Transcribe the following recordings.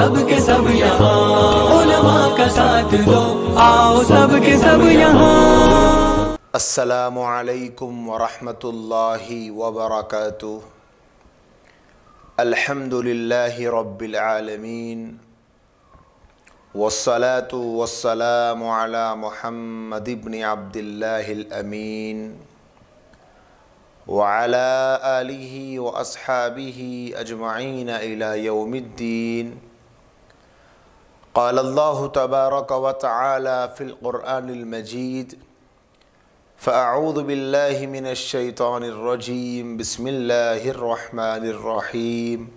सब के सब यहाँ उलमा का साथ दो आओ सब के सब यहाँ असलकम वरहमतुल्लाहि वबरकatuh الحمد لله رب العالمين والصلاة والسلام على محمد بن عبد الله الأمين وعلى آله وأصحابه أجمعين إلى يوم الدين قال الله تبارك وتعالى في القرآن المجيد فأعوذ بالله من الشيطان الرجيم بسم الله الرحمن الرحيم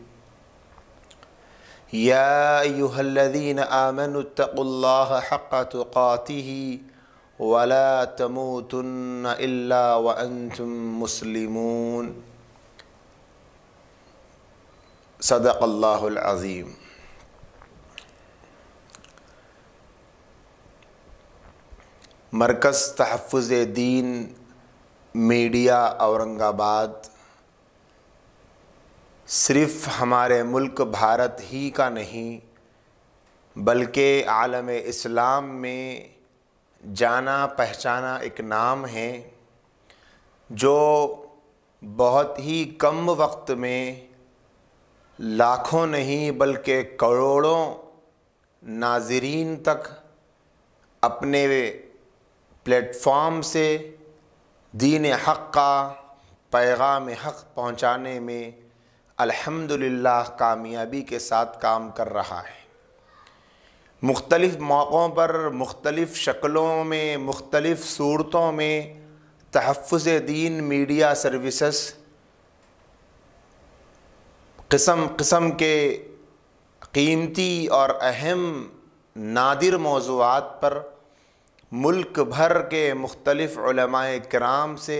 يا أيها الذين آمنوا اتقوا الله حق تقاته ولا تموتن إلا وأنتم مسلمون صدق الله العظيم मरकज़ तहफ़ दीन मीडिया औरंगाबाद सिर्फ़ हमारे मुल्क भारत ही का नहीं बल्कि आलम इस्लाम में जाना पहचाना एक नाम है जो बहुत ही कम वक्त में लाखों नहीं बल्कि करोड़ों नाजरीन तक अपने प्लेटफॉर्म से दीन हक़ का पैगाम हक़ पहुँचाने में अल्हम्दुलिल्लाह कामयाबी के साथ काम कर रहा है मुख्तलिफ़ मौक़ों पर मुख्तलिफ़ शक्लों में मुख्तलिफ़ सूरतों में तहफ़ दीन मीडिया सर्विसेस किस्म किस्म के कीमती और अहम नादिर मौजूद पर मुल्क भर के मुख्तलफ़ कराम से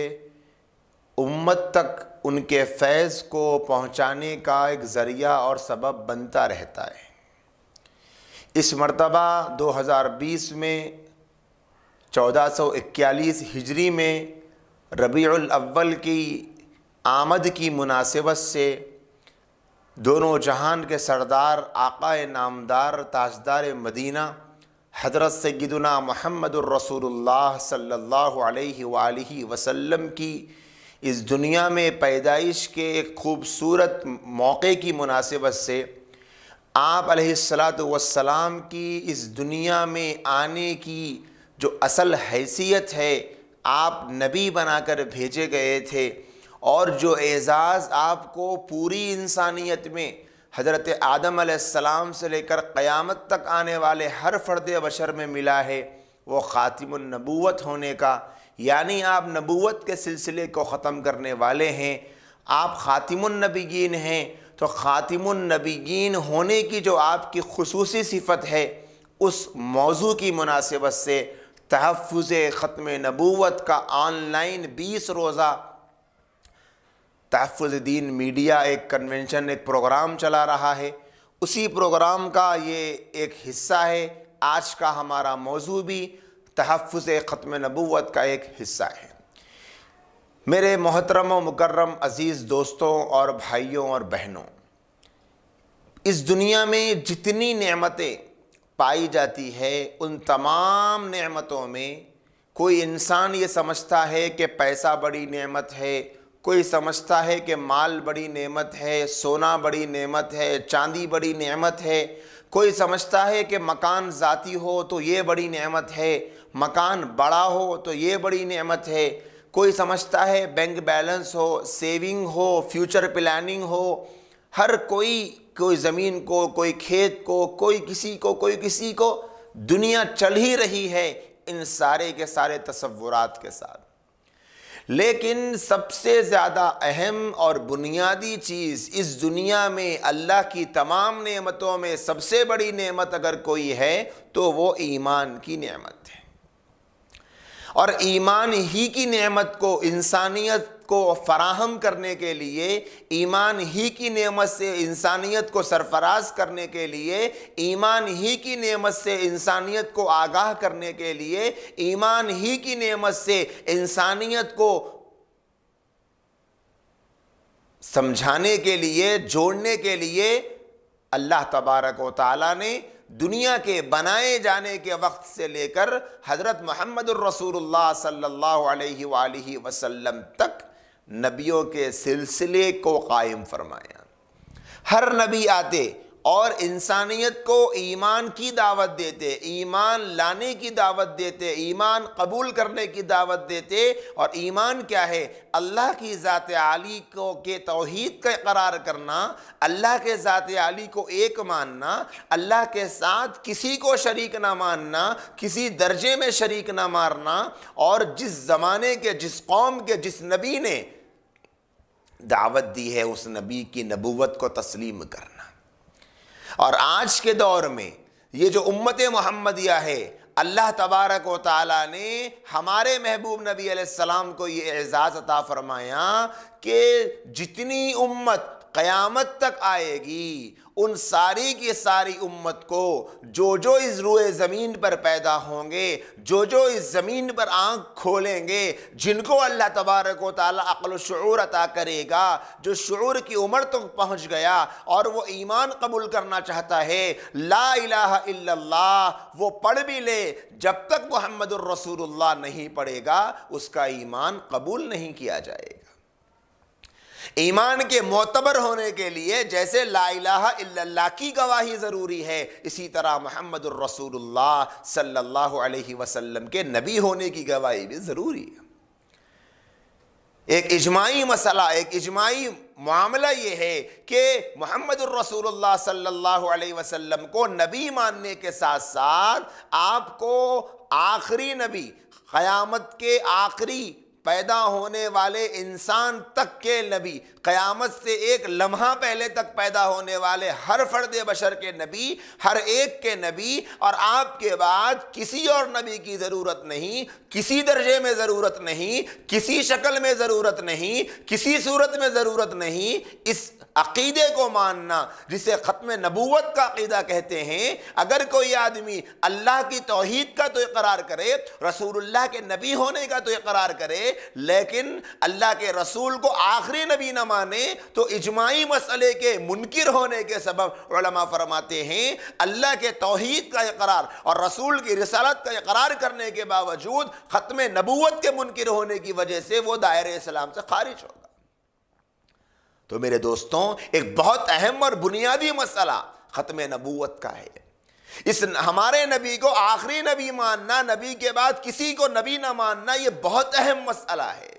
उम्मत तक उनके फैज़ को पहुँचाने का एक ज़रिया और सबब बनता रहता है इस मरतबा 2020 में 1441 हिजरी में रबीउल अव्वल की आमद की मुनासिबत से दोनों जहान के सरदार आका नामदार ताजदार मदीना हज़रत सैदुना महमद रसूलुल्लाह सल्लल्लाहु अलैहि की इस दुनिया में पैदाइश के एक खूबसूरत मौके की मुनासिबत से आप सलाम की इस दुनिया में आने की जो असल हैसियत है आप नबी बनाकर भेजे गए थे और जो एज़ाज़ आपको पूरी इंसानियत में हज़रत आदम सलाम से लेकर क़यामत तक आने वाले हर फ़र्द बशर में मिला है वो ख़ातिमनबूत होने का यानी आप नबूत के सिलसिले को ख़त्म करने वाले हैं आप ख़ातिमनबीन हैं तो ख़ातिमनबीन होने की जो आपकी खसूस सिफत है उस मौजू की मुनासिबत से तहफ़ ख़त्म नबूत का ऑनलाइन बीस रोज़ा तहफ़ुद्दीन मीडिया एक कन्वेंशन एक प्रोग्राम चला रहा है उसी प्रोग्राम का ये एक हिस्सा है आज का हमारा मौजू भी तहफ़ ख़त्म नबूत का एक हिस्सा है मेरे मोहतरम व मुकर्रम अज़ीज़ दोस्तों और भाइयों और बहनों इस दुनिया में जितनी नेमतें पाई जाती है उन तमाम नेमतों में कोई इंसान ये समझता है कि पैसा बड़ी नेमत है कोई समझता है कि माल बड़ी नेमत है सोना बड़ी नेमत है चांदी बड़ी नेमत है कोई समझता है कि मकान ज़ाती हो तो ये बड़ी नेमत है मकान बड़ा हो तो ये बड़ी नेमत है कोई समझता है बैंक बैलेंस हो सेविंग हो फ्यूचर प्लानिंग हो हर कोई कोई ज़मीन को कोई खेत को कोई किसी को कोई किसी को दुनिया चल ही रही है इन सारे के सारे तस्वुरात के साथ लेकिन सबसे ज़्यादा अहम और बुनियादी चीज़ इस दुनिया में अल्लाह की तमाम नेमतों में सबसे बड़ी नेमत अगर कोई है तो वो ईमान की नेमत है और ईमान ही की नेमत को इंसानियत को फराहम करने के लिए ईमान ही की नेमत से इंसानियत को सरफराज करने के लिए ईमान ही की नेमत से इंसानियत को आगाह करने के लिए ईमान ही की नेमत से इंसानियत को समझाने के लिए जोड़ने के लिए अल्लाह तबारक व ताली ने दुनिया के बनाए जाने के वक्त से लेकर हज़रत महमद रसूलुल्लाह सल्लल्लाहु वसल्लम तक नबियों के सिलसिले को कायम फरमाया हर नबी आते और इंसानियत को ईमान की दावत देते ईमान लाने की दावत देते ईमान कबूल करने की दावत देते और ईमान क्या है अल्लाह की ज़ात आली को के तोहद का करार करना अल्लाह के ज़ात आली को एक मानना अल्लाह के साथ किसी को शरीक ना मानना किसी दर्जे में शरीक ना मारना और जिस ज़माने के जिस कौम के जिस नबी ने दावत दी है उस नबी की नबूवत को तस्लीम करना और आज के दौर में ये जो उम्मत मोहम्मदिया है अल्लाह तबारक व ताली ने हमारे महबूब नबी सलाम को ये एज़ाज़ अता फ़रमाया कि जितनी उम्मत क़यामत तक आएगी उन सारी की सारी उम्मत को जो जो इस रुए ज़मीन पर पैदा होंगे जो जो इस ज़मीन पर आँख खोलेंगे जिनको अल्लाह तबारक वाली शूर अता करेगा जो शूर की उम्र तक तो पहुँच गया और वो ईमान कबूल करना चाहता है ला वो पढ़ भी ले जब तक मोहम्मद रसूलुल्लाह नहीं पढ़ेगा उसका ईमान कबूल नहीं किया जाएगा ईमान के मोतबर होने के लिए जैसे ला की गवाही ज़रूरी है इसी तरह मोहम्मद रसूलुल्लाह सल्लल्लाहु अलैहि वसल्लम के नबी होने की गवाही भी ज़रूरी है एक इजमाई मसला एक इजमाई मामला ये है कि मोहम्मद रसूलुल्लाह सल्लल्लाहु अलैहि वसल्लम को नबी मानने के साथ साथ आपको आखिरी नबी क़यामत के आखिरी पैदा होने वाले इंसान तक के नबी क़यामत से एक लम्हा पहले तक पैदा होने वाले हर फर्द बशर के नबी हर एक के नबी और आपके बाद किसी और नबी की ज़रूरत नहीं किसी दर्जे में ज़रूरत नहीं किसी शक्ल में ज़रूरत नहीं किसी सूरत में ज़रूरत नहीं इस अकीदे को मानना जिसे ख़त्म नबूवत का अकीदा कहते हैं अगर कोई आदमी अल्लाह की तोहद का तो इकरार करे रसूलुल्लाह के नबी होने का तो इकरार करे लेकिन अल्लाह के रसूल को आखिरी नबी न माने तो इजमाही मसले के मुनकर होने के सबब फरमाते हैं अल्लाह के तोहद का इकरार और रसूल की रसालत का इकरार करने के बावजूद ख़त्म नबूवत के मुनकर होने की वजह से वो दायरे इस्लाम से खारिज होगा तो मेरे दोस्तों एक बहुत अहम और बुनियादी मसला ख़त्म नबूवत का है इस हमारे नबी को आखिरी नबी मानना नबी के बाद किसी को नबी ना मानना यह बहुत अहम मसला है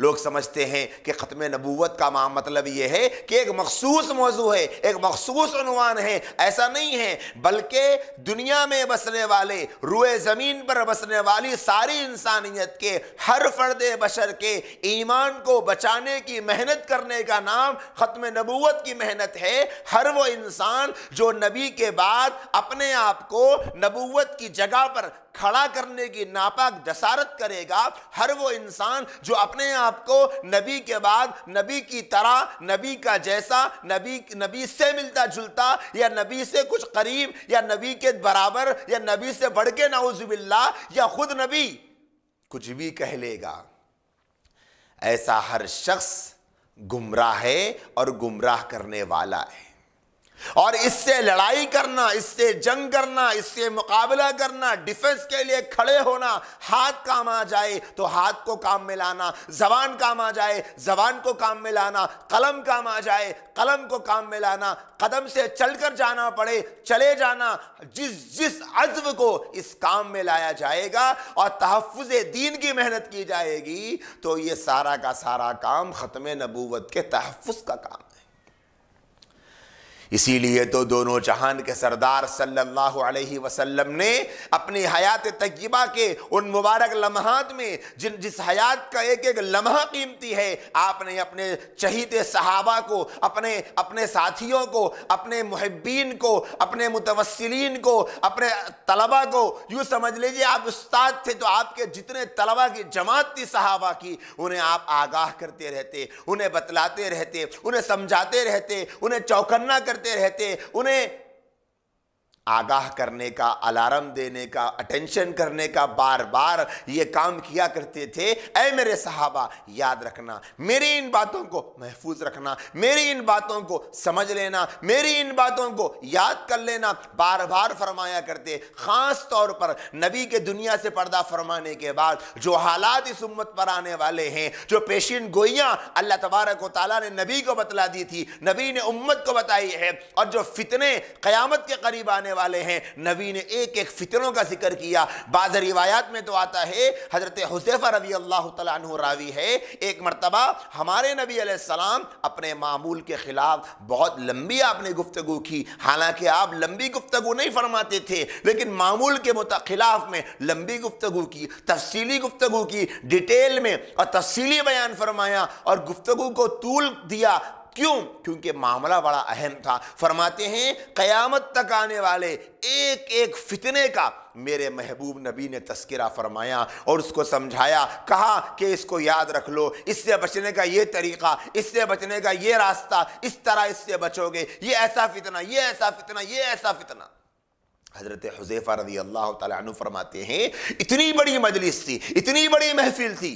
लोग समझते हैं कि ख़त्म नबूवत का माँ मतलब ये है कि एक मखसूस मौजू है एक मखसूस अनुमान है ऐसा नहीं है बल्कि दुनिया में बसने वाले रुए ज़मीन पर बसने वाली सारी इंसानियत के हर फर्द बशर के ईमान को बचाने की मेहनत करने का नाम ख़त्म नबूत की मेहनत है हर वो इंसान जो नबी के बाद अपने आप को नबूत की जगह पर खड़ा करने की नापाक जसारत करेगा हर वो इंसान जो अपने आप आपको नबी के बाद नबी की तरह नबी का जैसा नबी नबी से मिलता जुलता या नबी से कुछ करीब या नबी के बराबर या नबी से बढ़ के नाउजुबिल्ला या खुद नबी कुछ भी कह लेगा ऐसा हर शख्स गुमराह है और गुमराह करने वाला है और इससे लड़ाई करना इससे जंग करना इससे मुकाबला करना डिफेंस के लिए खड़े होना हाथ काम आ जाए तो हाथ को काम में लाना जबान काम आ जाए जबान को काम में लाना कलम काम आ जाए कलम को काम में लाना कदम से चलकर जाना पड़े चले जाना जिस जिस अज्व को इस काम में लाया जाएगा और तहफ़ दीन की मेहनत की जाएगी तो ये सारा का सारा काम ख़त्म नबूवत के तहफ़ का काम इसीलिए तो दोनों जहान के सरदार सल्लल्लाहु अलैहि वसल्लम ने अपनी हयात तय्यबा के उन मुबारक लम्हात में जिन जिस हयात का एक एक लम्हा कीमती है आपने अपने चहीते सहाबा को अपने अपने साथियों को अपने महब्बीन को अपने मुतवसलिन को अपने तलबा को यूँ समझ लीजिए आप उस्ताद थे तो आपके जितने तलबा की जमात थी सहाबा की उन्हें आप आगाह करते रहते उन्हें बतलाते रहते उन्हें समझाते रहते उन्हें चौकन्ना करते करते रहते उन्हें आगाह करने का अलार्म देने का अटेंशन करने का बार बार ये काम किया करते थे ऐ मेरे सहाबा याद रखना मेरी इन बातों को महफूज रखना मेरी इन बातों को समझ लेना मेरी इन बातों को याद कर लेना बार बार फरमाया करते ख़ास तौर पर नबी के दुनिया से पर्दा फरमाने के बाद जो हालात इस उम्मत पर आने वाले हैं जो पेशिन गोइयाँ अल्लाह तबारक ताली ने नबी को बतला दी थी नबी ने उम्मत को बताई है और जो फितने क़यामत के करीब आने वाले वाले हैं नबी ने एक एक फितरों का जिक्र किया बाज़ रिवायात में तो आता है हज़रत हुसैफ़ा रवी अल्लाह तु रावी है एक मरतबा हमारे नबी सलाम अपने मामूल के ख़िलाफ़ बहुत लंबी आपने गुफ्तु की हालांकि आप लंबी गुफ्तु नहीं फरमाते थे लेकिन मामूल के खिलाफ में लंबी गुफ्तु की तफसीली गुफ्तु की डिटेल में और तफसीली बयान फरमाया और गुफ्तु को तूल दिया क्यों क्योंकि मामला बड़ा अहम था फरमाते हैं क़यामत तक आने वाले एक एक फितने का मेरे महबूब नबी ने तस्करा फरमाया और उसको समझाया कहा कि इसको याद रख लो इससे बचने का ये तरीक़ा इससे बचने का ये रास्ता इस तरह इससे बचोगे ये ऐसा फितना ये ऐसा फितना ये ऐसा फितना हज़रत हुजैफ़ा रजी अल्लाह तु फरमाते हैं इतनी बड़ी मजलिस थी इतनी बड़ी महफिल थी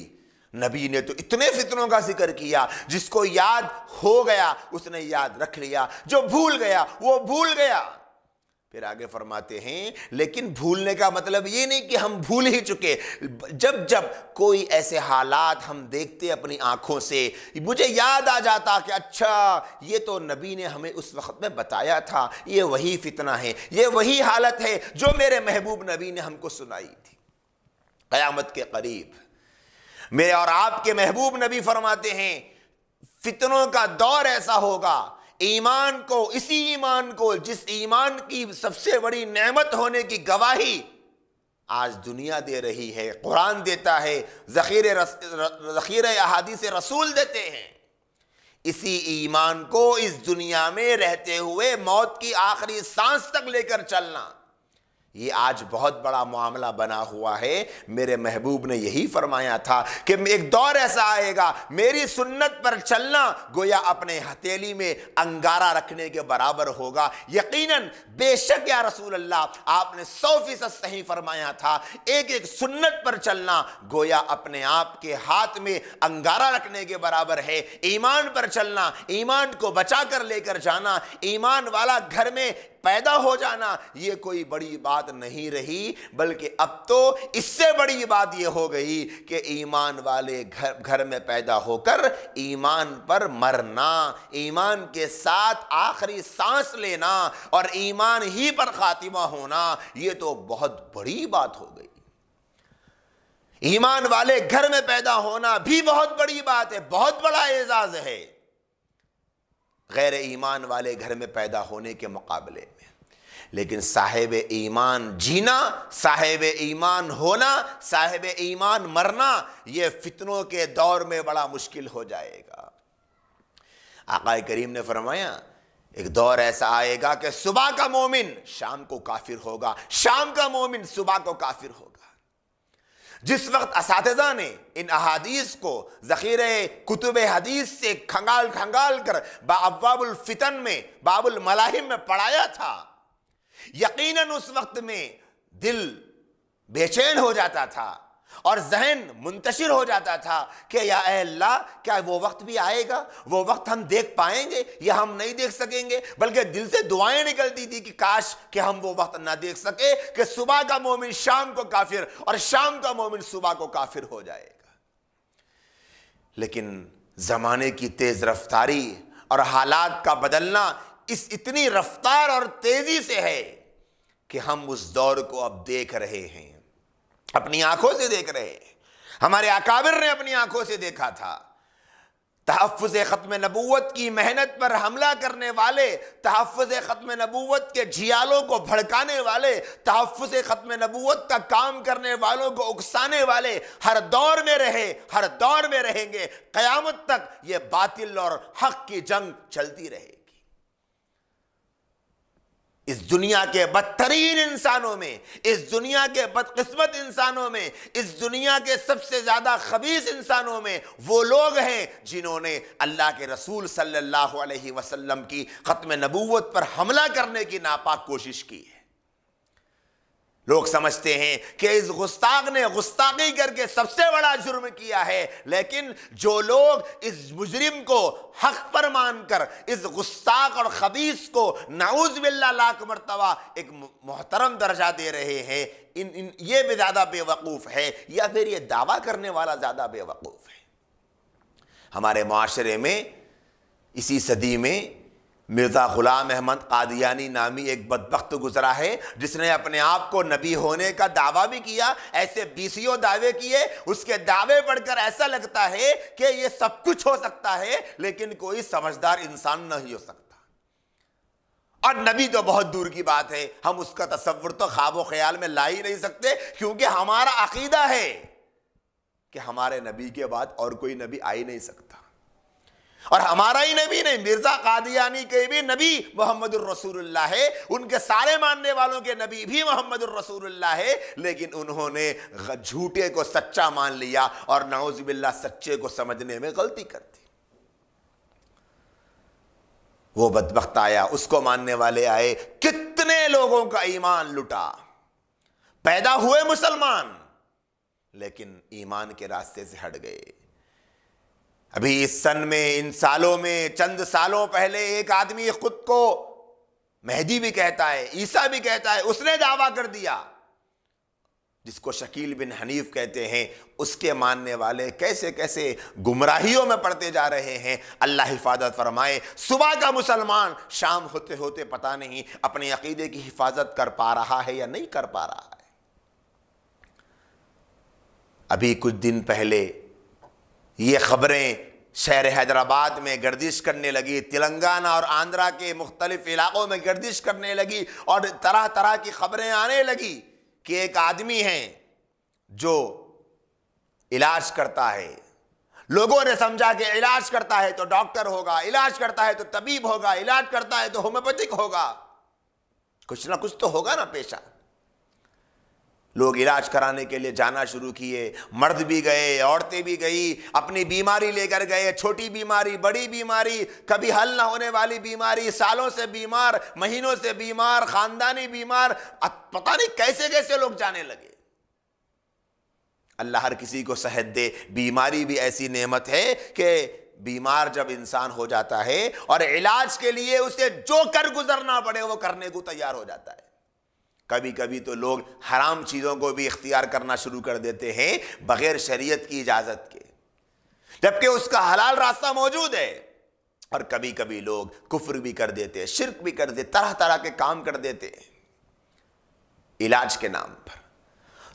नबी ने तो इतने फितनों का जिक्र किया जिसको याद हो गया उसने याद रख लिया जो भूल गया वो भूल गया फिर आगे फरमाते हैं लेकिन भूलने का मतलब ये नहीं कि हम भूल ही चुके जब जब कोई ऐसे हालात हम देखते अपनी आंखों से मुझे याद आ जाता कि अच्छा ये तो नबी ने हमें उस वक्त में बताया था ये वही फितना है ये वही हालत है जो मेरे महबूब नबी ने हमको सुनाई थी क़यामत के करीब मेरे और आपके महबूब नबी फरमाते हैं फितनों का दौर ऐसा होगा ईमान को इसी ईमान को जिस ईमान की सबसे बड़ी नेमत होने की गवाही आज दुनिया दे रही है कुरान देता है ज़ख़ीर ज़ख़ीर से रसूल देते हैं इसी ईमान को इस दुनिया में रहते हुए मौत की आखिरी सांस तक लेकर चलना ये आज बहुत बड़ा मामला बना हुआ है मेरे महबूब ने यही फरमाया था कि एक दौर ऐसा आएगा मेरी सुन्नत पर चलना गोया अपने हथेली में अंगारा रखने के बराबर होगा यकीनन बेशक या रसूल अल्लाह आपने सौ फीसद सही फरमाया था एक एक सुन्नत पर चलना गोया अपने आप के हाथ में अंगारा रखने के बराबर है ईमान पर चलना ईमान को बचा कर लेकर जाना ईमान वाला घर में पैदा हो जाना ये कोई बड़ी बात नहीं रही बल्कि अब तो इससे बड़ी बात यह हो गई कि ईमान वाले घर घर में पैदा होकर ईमान पर मरना ईमान के साथ आखिरी सांस लेना और ईमान ही पर खातिमा होना ये तो बहुत बड़ी बात हो गई ईमान वाले घर में पैदा होना भी बहुत बड़ी बात है बहुत बड़ा एजाज है गैर ईमान वाले घर में पैदा होने के मुकाबले लेकिन साहेब ईमान जीना साहेब ईमान होना साहेब ईमान मरना ये फितनों के दौर में बड़ा मुश्किल हो जाएगा आकाए करीम ने फरमाया एक दौर ऐसा आएगा कि सुबह का मोमिन शाम को काफिर होगा शाम का मोमिन सुबह को काफिर होगा जिस वक्त इस ने इन अहादीस को जखीरे कुतुब हदीस से खंगाल खंगाल कर बाबुल फितन में बाबुल मलाहिम में पढ़ाया था यकीनन उस वक्त में दिल बेचैन हो जाता था और जहन मुंतशिर हो जाता था कि या अल्लाह क्या वो वक्त भी आएगा वो वक्त हम देख पाएंगे या हम नहीं देख सकेंगे बल्कि दिल से दुआएं निकलती थी कि काश कि हम वो वक्त ना देख सके कि सुबह का मोमिन शाम को काफिर और शाम का मोमिन सुबह को काफिर हो जाएगा लेकिन ज़माने की तेज़ रफ्तारी और हालात का बदलना इस इतनी रफ्तार और तेजी से है कि हम उस दौर को अब देख रहे हैं अपनी आंखों से देख रहे हैं हमारे अकाबिर ने अपनी आंखों से देखा था तहफ़ ख़त्म नबूवत की मेहनत पर हमला करने वाले तहफ़ ख़त्म नबूवत के झियालों को भड़काने वाले तहफ़ ख़त्म नबूवत का काम करने वालों को उकसाने वाले हर दौर में रहे हर दौर में रहेंगे क़यामत तक ये बातिल और हक की जंग चलती रहे इस दुनिया के बदतरीन इंसानों में इस दुनिया के बदकिस्मत इंसानों में इस दुनिया के सबसे ज़्यादा खबीस इंसानों में वो लोग हैं जिन्होंने अल्लाह के रसूल सल्लल्लाहु अलैहि वसल्लम की ख़त्म नबूवत पर हमला करने की नापाक कोशिश की है लोग समझते हैं कि इस गुस्ताख ने गुस्ताखी करके सबसे बड़ा जुर्म किया है लेकिन जो लोग इस मुजरिम को हक पर मानकर इस गुस्ताख और खबीस को नाउज बिल्ला लाख मरतबा एक मोहतरम दर्जा दे रहे हैं इन, इन ये भी ज़्यादा बेवकूफ़ है या फिर ये दावा करने वाला ज़्यादा बेवकूफ़ है हमारे माशरे में इसी सदी में मिर्ज़ा ग़ुलाम अहमद कादियानी नामी एक बदबख्त गुजरा है जिसने अपने आप को नबी होने का दावा भी किया ऐसे बीसियों दावे किए उसके दावे पढ़कर ऐसा लगता है कि ये सब कुछ हो सकता है लेकिन कोई समझदार इंसान नहीं हो सकता और नबी तो बहुत दूर की बात है हम उसका तस्वुर तो ख्वाब ख्याल में ला ही नहीं सकते क्योंकि हमारा अकीदा है कि हमारे नबी के बाद और कोई नबी आ ही नहीं सकता और हमारा ही नबी नहीं मिर्जा कादियानी के भी नबी मोहम्मद रसूलुल्लाह है उनके सारे मानने वालों के नबी भी मोहम्मद रसूलुल्लाह है लेकिन उन्होंने झूठे को सच्चा मान लिया और नाउजबिल्ला सच्चे को समझने में गलती कर दी वो बदबख्त आया उसको मानने वाले आए कितने लोगों का ईमान लुटा पैदा हुए मुसलमान लेकिन ईमान के रास्ते से हट गए अभी इस सन में इन सालों में चंद सालों पहले एक आदमी खुद को मेहदी भी कहता है ईसा भी कहता है उसने दावा कर दिया जिसको शकील बिन हनीफ कहते हैं उसके मानने वाले कैसे कैसे गुमराहियों में पड़ते जा रहे हैं अल्लाह हिफाजत फरमाए सुबह का मुसलमान शाम होते होते पता नहीं अपने अकीदे की हिफाजत कर पा रहा है या नहीं कर पा रहा है अभी कुछ दिन पहले ये ख़बरें शहर हैदराबाद में गर्दिश करने लगी तेलंगाना और आंध्रा के मुख्तलिफ इलाक़ों में गर्दिश करने लगी और तरह तरह की ख़बरें आने लगी कि एक आदमी है जो इलाज करता है लोगों ने समझा कि इलाज करता है तो डॉक्टर होगा इलाज करता है तो तबीब होगा इलाज करता है तो होम्योपैथिक होगा कुछ ना कुछ तो होगा ना पेशा लोग इलाज कराने के लिए जाना शुरू किए मर्द भी गए औरतें भी गई अपनी बीमारी लेकर गए छोटी बीमारी बड़ी बीमारी कभी हल ना होने वाली बीमारी सालों से बीमार महीनों से बीमार खानदानी बीमार पता नहीं कैसे कैसे लोग जाने लगे अल्लाह हर किसी को सेहत दे बीमारी भी ऐसी नेमत है कि बीमार जब इंसान हो जाता है और इलाज के लिए उसे जो कर गुजरना पड़े वो करने को तैयार हो जाता है कभी कभी तो लोग हराम चीज़ों को भी इख्तियार करना शुरू कर देते हैं बग़ैर शरीयत की इजाज़त के जबकि उसका हलाल रास्ता मौजूद है और कभी कभी लोग कुफर भी कर देते हैं शिरक भी कर देते तरह तरह के काम कर देते हैं इलाज के नाम पर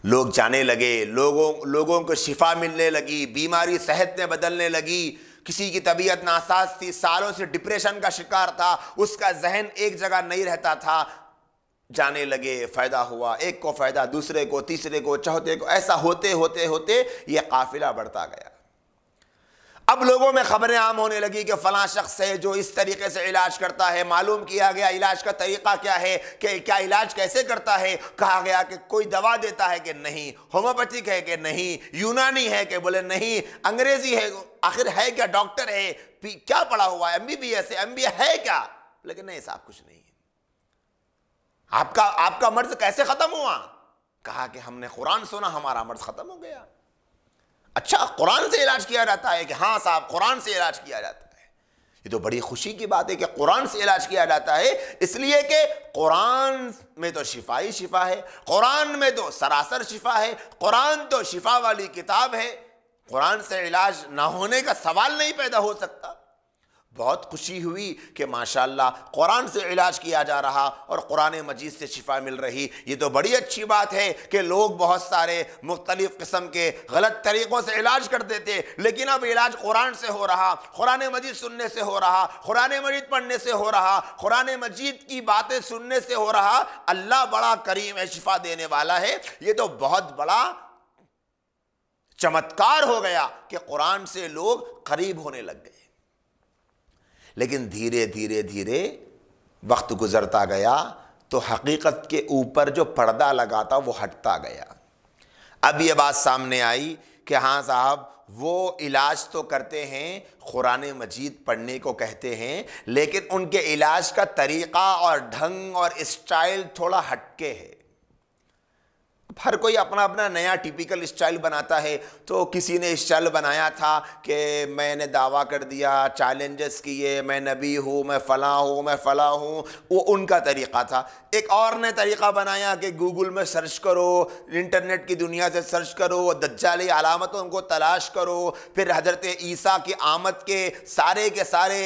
लोग जाने लगे लोगों लोगों को शिफा मिलने लगी बीमारी सेहत में बदलने लगी किसी की तबीयत नासाज थी सालों से डिप्रेशन का शिकार था उसका जहन एक जगह नहीं रहता था जाने लगे फ़ायदा हुआ एक को फ़ायदा दूसरे को तीसरे को चौथे को ऐसा होते होते होते यह काफिला बढ़ता गया अब लोगों में खबरें आम होने लगी कि फला शख्स है जो इस तरीके से इलाज करता है मालूम किया गया इलाज का तरीका क्या है कि क्या इलाज कैसे करता है कहा गया कि कोई दवा देता है कि नहीं होम्योपैथिक है कि नहीं यूनानी है कि बोले नहीं अंग्रेज़ी है आखिर है क्या डॉक्टर है क्या पढ़ा हुआ है एम बी बी एस है एम बी है क्या लेकिन नहीं साहब कुछ नहीं आपका आपका मर्ज कैसे ख़त्म हुआ कहा कि हमने कुरान सुना हमारा मर्ज ख़त्म हो गया अच्छा कुरान से इलाज किया जाता है कि हाँ साहब कुरान से इलाज किया जाता है ये तो बड़ी खुशी की बात है कि कुरान से इलाज किया जाता है इसलिए कि कुरान में तो शिफा ही शिफा है कुरान में तो सरासर शिफा है कुरान तो शिफा वाली किताब है कुरान से इलाज ना होने का सवाल नहीं पैदा हो सकता बहुत खुशी हुई कि माशाल्लाह कुरान से इलाज किया जा रहा और कुरान मजीद से शिफा मिल रही ये तो बड़ी अच्छी बात है कि लोग बहुत सारे मुख्तलिफ़ किस्म के गलत तरीक़ों से इलाज करते थे लेकिन अब इलाज कुरान से हो रहा कुरान मजीद सुनने से हो रहा कुरान मजीद पढ़ने से हो रहा कुरान मजीद की बातें सुनने से हो रहा अल्लाह बड़ा करीम है शिफा देने वाला है ये तो बहुत बड़ा चमत्कार हो गया कि कुरान से लोग करीब होने लग गए लेकिन धीरे धीरे धीरे वक्त गुज़रता गया तो हकीकत के ऊपर जो पर्दा लगा था वो हटता गया अब ये बात सामने आई कि हाँ साहब वो इलाज तो करते हैं कुरान मजीद पढ़ने को कहते हैं लेकिन उनके इलाज का तरीक़ा और ढंग और स्टाइल थोड़ा हटके है हर कोई अपना अपना नया टिपिकल स्टाइल बनाता है तो किसी ने स्टाइल बनाया था कि मैंने दावा कर दिया चैलेंजेस किए मैं नबी हूँ मैं फ़ला हूँ मैं फ़ला हूँ वो उनका तरीक़ा था एक और ने तरीक़ा बनाया कि गूगल में सर्च करो इंटरनेट की दुनिया से सर्च करो दज्जाली अलामतों को तलाश करो फिर हज़रत ईसा की आमद के सारे के सारे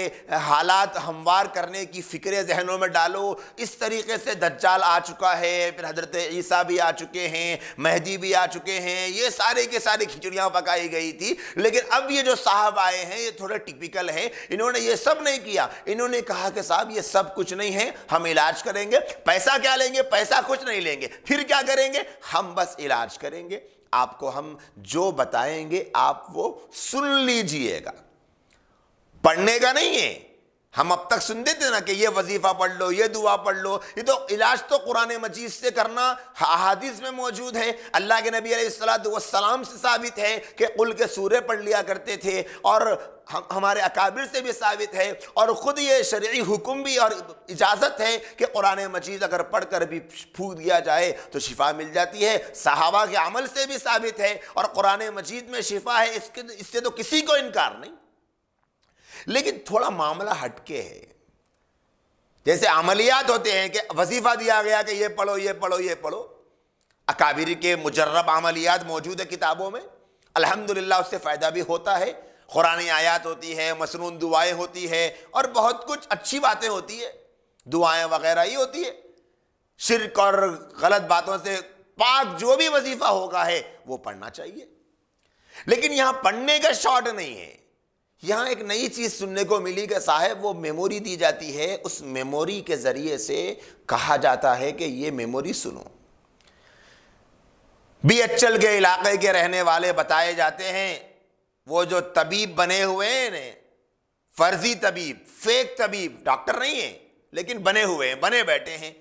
हालात हमवार करने की फ़िक्र जहनों में डालो इस तरीके से दज्जाल आ चुका है फिर हज़रत ईसा भी आ चुके हैं हैं मेहदी भी आ चुके हैं ये सारे के सारे खिचड़ियाँ पकाई गई थी लेकिन अब ये जो साहब आए हैं ये थोड़ा टिपिकल है इन्होंने ये सब नहीं किया इन्होंने कहा कि साहब ये सब कुछ नहीं है हम इलाज करेंगे पैसा क्या लेंगे पैसा कुछ नहीं लेंगे फिर क्या करेंगे हम बस इलाज करेंगे आपको हम जो बताएंगे आप वो सुन लीजिएगा पढ़ने का नहीं है हम अब तक सुनते थे ना कि ये वजीफ़ा पढ़ लो ये दुआ पढ़ लो ये तो इलाज तो कुरान मजीद से करना अहादीस में मौजूद है अल्लाह के नबी सलाम से साबित है कि कुल के सूर्य पढ़ लिया करते थे और हम हमारे अकाबिर से भी साबित है और ख़ुद ये शर्य हुकुम भी और इजाज़त है कि कुरान मजीद अगर पढ़ कर भी फूक दिया जाए तो शिफा मिल जाती है सहाबा के अमल से भी साबित है और कुरान मजीद में शिफा है इसके इससे तो किसी को इनकार नहीं लेकिन थोड़ा मामला हटके है जैसे अमलियात होते हैं कि वजीफा दिया गया कि ये पढ़ो ये पढ़ो ये पढ़ो अकाबिर के मुजर्रब अमलियात मौजूद है किताबों में अल्हम्दुलिल्लाह उससे फ़ायदा भी होता है कुरानी आयात होती है मसनून दुआएं होती है और बहुत कुछ अच्छी बातें होती है दुआएं वगैरह ही होती है शिरक और गलत बातों से पाक जो भी वजीफा होगा है वो पढ़ना चाहिए लेकिन यहाँ पढ़ने का शॉर्ट नहीं है यहाँ एक नई चीज़ सुनने को मिली कि साहब वो मेमोरी दी जाती है उस मेमोरी के ज़रिए से कहा जाता है कि ये मेमोरी सुनो बी अच्छल के इलाके के रहने वाले बताए जाते हैं वो जो तबीब बने हुए हैं फर्जी तबीब फेक तबीब डॉक्टर नहीं है लेकिन बने हुए हैं बने बैठे हैं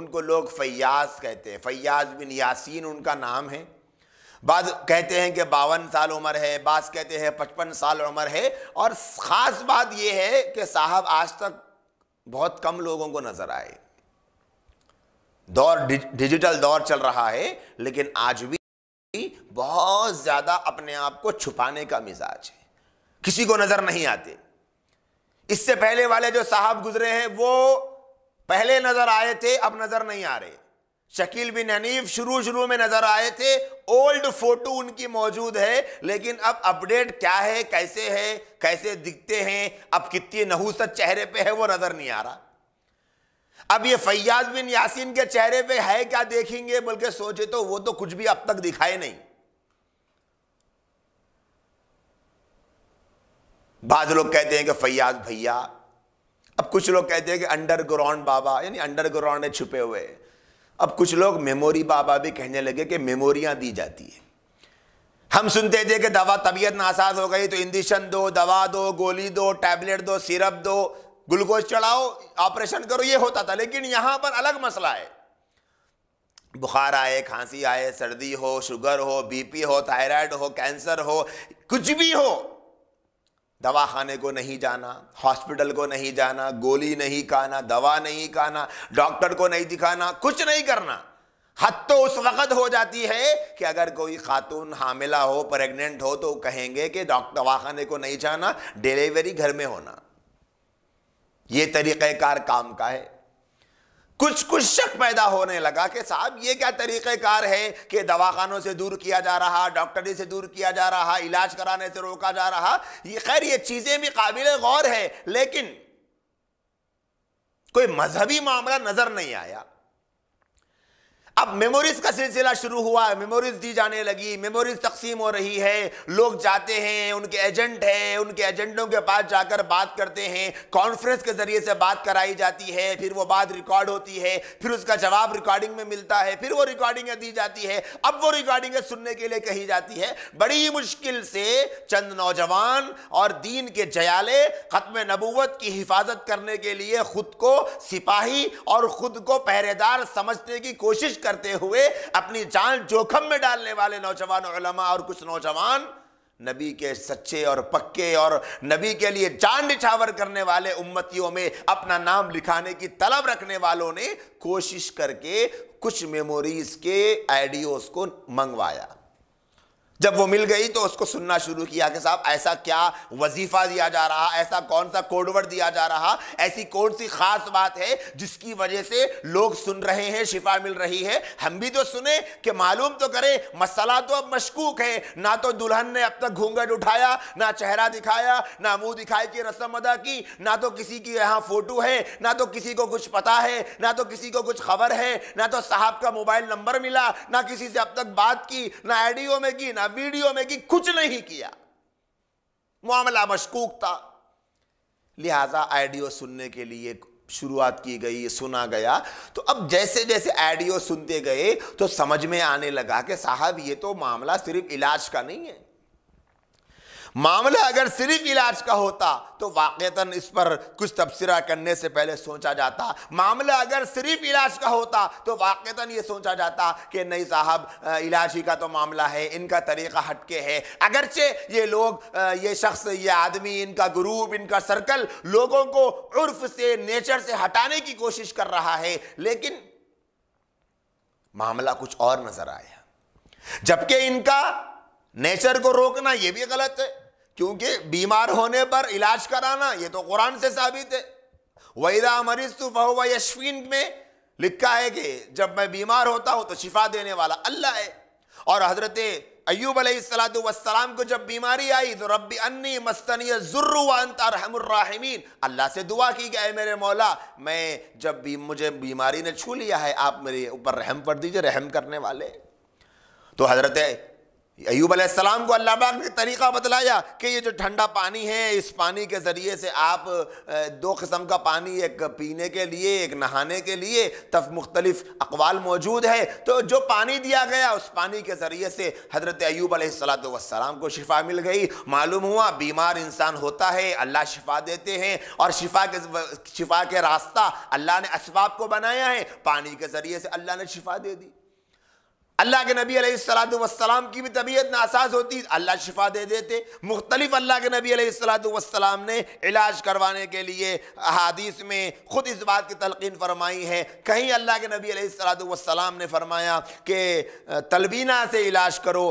उनको लोग फयाज कहते हैं फयाज बिन यासीन उनका नाम है बाद कहते हैं कि बावन साल उम्र है बास कहते हैं पचपन साल उम्र है और ख़ास बात यह है कि साहब आज तक बहुत कम लोगों को नज़र आए दौर डिजिटल दौर चल रहा है लेकिन आज भी बहुत ज़्यादा अपने आप को छुपाने का मिजाज है किसी को नज़र नहीं आते इससे पहले वाले जो साहब गुजरे हैं वो पहले नज़र आए थे अब नज़र नहीं आ रहे शकील बिन हनीफ शुरू शुरू में नज़र आए थे ओल्ड फोटो उनकी मौजूद है लेकिन अब अपडेट क्या है कैसे है कैसे दिखते हैं अब कितनी नहूसत चेहरे पे है वो नज़र नहीं आ रहा अब ये फैयाज बिन यासीन के चेहरे पे है क्या देखेंगे बल्कि सोचे तो वो तो कुछ भी अब तक दिखाए नहीं बाद लोग कहते हैं कि फैयाज भैया अब कुछ लोग कहते हैं कि अंडरग्राउंड बाबा यानी अंडरग्राउंड है छुपे हुए अब कुछ लोग मेमोरी बाबा भी कहने लगे कि मेमोरियाँ दी जाती है हम सुनते थे कि दवा तबीयत नासाज हो गई तो इंजेक्शन दो दवा दो गोली दो टैबलेट दो सिरप दो ग्लूकोज चढ़ाओ ऑपरेशन करो ये होता था लेकिन यहाँ पर अलग मसला है बुखार आए खांसी आए सर्दी हो शुगर हो बीपी हो थायराइड हो कैंसर हो कुछ भी हो दवा खाने को नहीं जाना हॉस्पिटल को नहीं जाना गोली नहीं खाना दवा नहीं खाना डॉक्टर को नहीं दिखाना कुछ नहीं करना हद तो उस वक़्त हो जाती है कि अगर कोई खातून हामिला हो प्रेग्नेंट हो तो कहेंगे कि डॉक्टर दवाखाने को नहीं जाना डिलीवरी घर में होना ये तरीक़ाकार काम का है कुछ कुछ शक पैदा होने लगा कि साहब ये क्या तरीक़ेकार है कि दवाखानों से दूर किया जा रहा डॉक्टरी से दूर किया जा रहा इलाज कराने से रोका जा रहा ये खैर ये चीज़ें भी काबिल गौर है लेकिन कोई मजहबी मामला नज़र नहीं आया अब मेमोरीज का सिलसिला शुरू हुआ है मेमोरीज दी जाने लगी मेमोरीज तकसीम हो रही है लोग जाते हैं उनके एजेंट हैं उनके एजेंटों के पास जाकर बात करते हैं कॉन्फ्रेंस के जरिए से बात कराई जाती है फिर वो बात रिकॉर्ड होती है फिर उसका जवाब रिकॉर्डिंग में मिलता है फिर वो रिकॉर्डिंगें दी जाती है अब वो रिकॉर्डिंगें सुनने के लिए कही जाती है बड़ी मुश्किल से चंद नौजवान और दीन के जयाले ख़त्म नबूवत की हिफाजत करने के लिए खुद को सिपाही और खुद को पहरेदार समझने की कोशिश करते हुए अपनी जान जोखम में डालने वाले नौजवान और कुछ नौजवान नबी के सच्चे और पक्के और नबी के लिए जान निछावर करने वाले उम्मतियों में अपना नाम लिखाने की तलब रखने वालों ने कोशिश करके कुछ मेमोरीज के आइडियोज को मंगवाया जब वो मिल गई तो उसको सुनना शुरू किया कि साहब ऐसा क्या वजीफा दिया जा रहा ऐसा कौन सा कोडवर्ड दिया जा रहा ऐसी कौन सी खास बात है जिसकी वजह से लोग सुन रहे हैं शिफा मिल रही है हम भी तो सुने कि मालूम तो करें मसला तो अब मशकूक है ना तो दुल्हन ने अब तक घूंघट उठाया ना चेहरा दिखाया ना मुंह दिखाई की रस्म अदा की ना तो किसी की यहाँ फोटो है ना तो किसी को कुछ पता है ना तो किसी को कुछ खबर है ना तो साहब का मोबाइल नंबर मिला ना किसी से अब तक बात की ना एडियो में की ना वीडियो में कि कुछ नहीं किया मामला मशकूक था लिहाजा आइडियो सुनने के लिए शुरुआत की गई सुना गया तो अब जैसे जैसे आइडियो सुनते गए तो समझ में आने लगा कि साहब ये तो मामला सिर्फ इलाज का नहीं है मामला अगर सिर्फ इलाज का होता तो वाक़ता इस पर कुछ तबसरा करने से पहले सोचा जाता मामला अगर सिर्फ इलाज का होता तो वाक़ता ये सोचा जाता कि नहीं साहब इलाज ही का तो मामला है इनका तरीक़ा हटके है अगरचे ये लोग ये शख्स ये आदमी इनका ग्रुप इनका सर्कल लोगों को उर्फ से नेचर से हटाने की कोशिश कर रहा है लेकिन मामला कुछ और नज़र आया जबकि इनका नेचर को रोकना यह भी गलत है क्योंकि बीमार होने पर इलाज कराना ये तो कुरान से साबित है वैदा मरीज तो फहुआ यशफीन में लिखा है कि जब मैं बीमार होता हूँ तो शिफा देने वाला अल्लाह है और हजरत अयूब अलैहिस्सलाम को जब बीमारी आई तो रब्बी अन्नी मस्तनी जुर्रहमीन अल्लाह से दुआ की गए मेरे मौला मैं जब भी मुझे बीमारी ने छू लिया है आप मेरे ऊपर रहम कर दीजिए रहम करने वाले तो हजरत अयूब अलैहिस्सलाम को अल्लाह पाक ने तरीका बतलाया कि ये जो ठंडा पानी है इस पानी के ज़रिए से आप दो कस्म का पानी एक पीने के लिए एक नहाने के लिए तफ मुख्तलिफ अकवाल मौजूद है तो जो पानी दिया गया उस पानी के ज़रिए से हज़रत अयूब अलैहिस्सलाम को शिफा मिल गई मालूम हुआ बीमार इंसान होता है अल्लाह शिफा देते हैं और शिफा के शिफा के रास्ता अल्लाह ने इसबाब को बनाया है पानी के ज़रिए से अल्लाह ने शिफा दे दी अल्लाह के नबी सलाम की भी तबीयत नासाज होती अल्लाह शिफा दे देते मुख्तलिफ अल्लाह के नबी सलाम ने इलाज करवाने के लिए अहादीस में ख़ुद इस बात की तलकिन फरमाई है कहीं अल्लाह के नबी सलाम ने फरमाया कि तलबीना से इलाज करो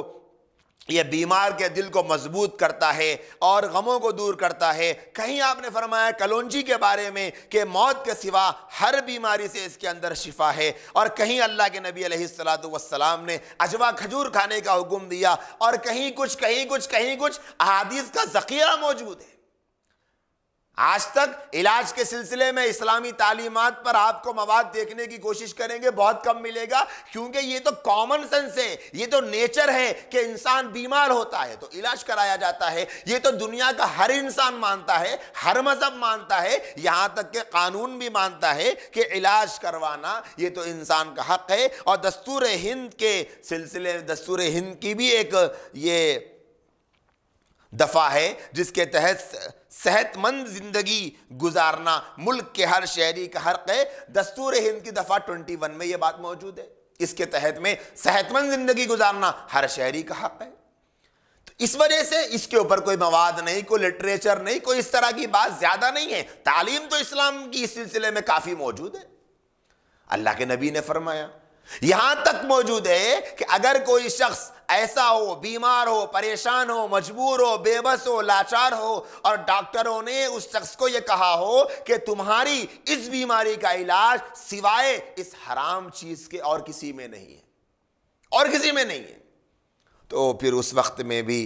यह बीमार के दिल को मजबूत करता है और गमों को दूर करता है कहीं आपने फरमाया कलौजी के बारे में कि मौत के सिवा हर बीमारी से इसके अंदर शिफा है और कहीं अल्लाह के नबी अलैहिस्सलाम ने अजवा खजूर खाने का हुक्म दिया और कहीं कुछ कहीं कुछ कहीं कुछ अहादीस का ज़ख़ीरा मौजूद है आज तक इलाज के सिलसिले में इस्लामी तालीमत पर आपको मवाद देखने की कोशिश करेंगे बहुत कम मिलेगा क्योंकि ये तो कॉमन सेंस है ये तो नेचर है कि इंसान बीमार होता है तो इलाज कराया जाता है ये तो दुनिया का हर इंसान मानता है हर मजहब मानता है यहाँ तक के कानून भी मानता है कि इलाज करवाना ये तो इंसान का हक है और दस्तूर हिंद के सिलसिले दस्तूर हिंद की भी एक ये दफ़ा है जिसके तहत सेहतमंद ज़िंदगी गुजारना मुल्क के हर शहरी का हक है दस्तूर हिंद की दफ़ा ट्वेंटी वन में यह बात मौजूद है इसके तहत में सेहतमंद ज़िंदगी गुजारना हर शहरी का हक है तो इस वजह से इसके ऊपर कोई मवाद नहीं कोई लिटरेचर नहीं कोई इस तरह की बात ज़्यादा नहीं है तालीम तो इस्लाम की इस सिलसिले में काफ़ी मौजूद है अल्लाह के नबी ने फरमाया यहां तक मौजूद है कि अगर कोई शख्स ऐसा हो बीमार हो परेशान हो मजबूर हो बेबस हो लाचार हो और डॉक्टरों ने उस शख्स को यह कहा हो कि तुम्हारी इस बीमारी का इलाज सिवाय इस हराम चीज के और किसी में नहीं है और किसी में नहीं है तो फिर उस वक्त में भी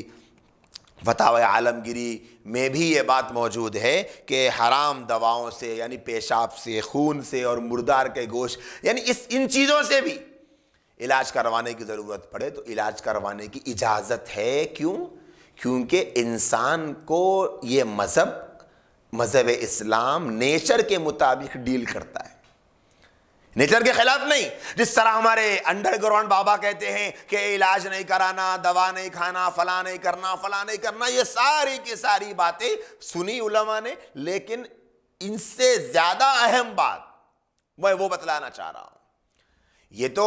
बताओ आलमगिरी में भी ये बात मौजूद है कि हराम दवाओं से यानी पेशाब से खून से और मुर्दार के गोश यानी इस इन चीज़ों से भी इलाज करवाने की ज़रूरत पड़े तो इलाज करवाने की इजाज़त है क्यों क्योंकि इंसान को ये मज़हब मज़हब इस्लाम नेचर के मुताबिक डील करता है नेचर के खिलाफ नहीं जिस तरह हमारे अंडरग्राउंड बाबा कहते हैं कि इलाज नहीं कराना दवा नहीं खाना फला नहीं करना फला नहीं करना ये सारी की सारी बातें सुनी उलमा ने लेकिन इनसे ज़्यादा अहम बात मैं वो बतलाना चाह रहा हूँ ये तो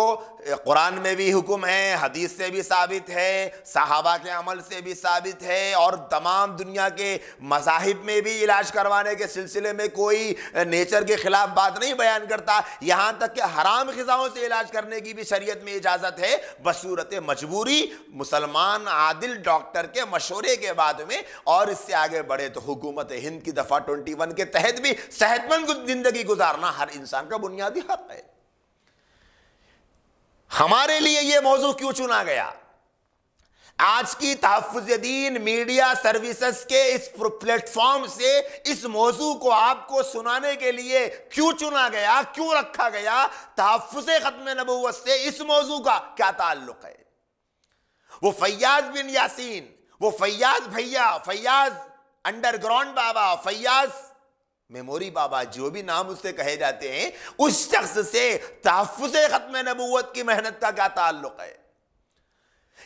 कुरान में भी हुक्म है हदीस से भी साबित है सहाबा के अमल से भी साबित है और तमाम दुनिया के मजाहिब में भी इलाज करवाने के सिलसिले में कोई नेचर के ख़िलाफ़ बात नहीं बयान करता यहाँ तक कि हराम ख़िज़ाओं से इलाज करने की भी शरीयत में इजाज़त है बसूरत मजबूरी मुसलमान आदिल डॉक्टर के मशवरे के बाद में और इससे आगे बढ़े तो हुकूमत हिंद की दफ़ा ट्वेंटी वन के तहत भी सेहतमंद ज़िंदगी गुजारना हर इंसान का बुनियादी हक है हमारे लिए यह मौजू क्यों चुना गया आज की तहफुजीन मीडिया सर्विसेज के इस प्लेटफॉर्म से इस मौजू को आपको सुनाने के लिए क्यों चुना गया क्यों रखा गया तहफ़ ख़त्म नबूत से इस मौजू का क्या ताल्लुक है वो फैयाज बिन यासीन वो फैयाज भैया फैयाज अंडरग्राउंड बाबा फैयाज मेमोरी बाबा जो भी नाम उससे कहे जाते हैं उस शख्स से तहफ़ ख़त्म नबूत की मेहनत का क्या ताल्लुक़ है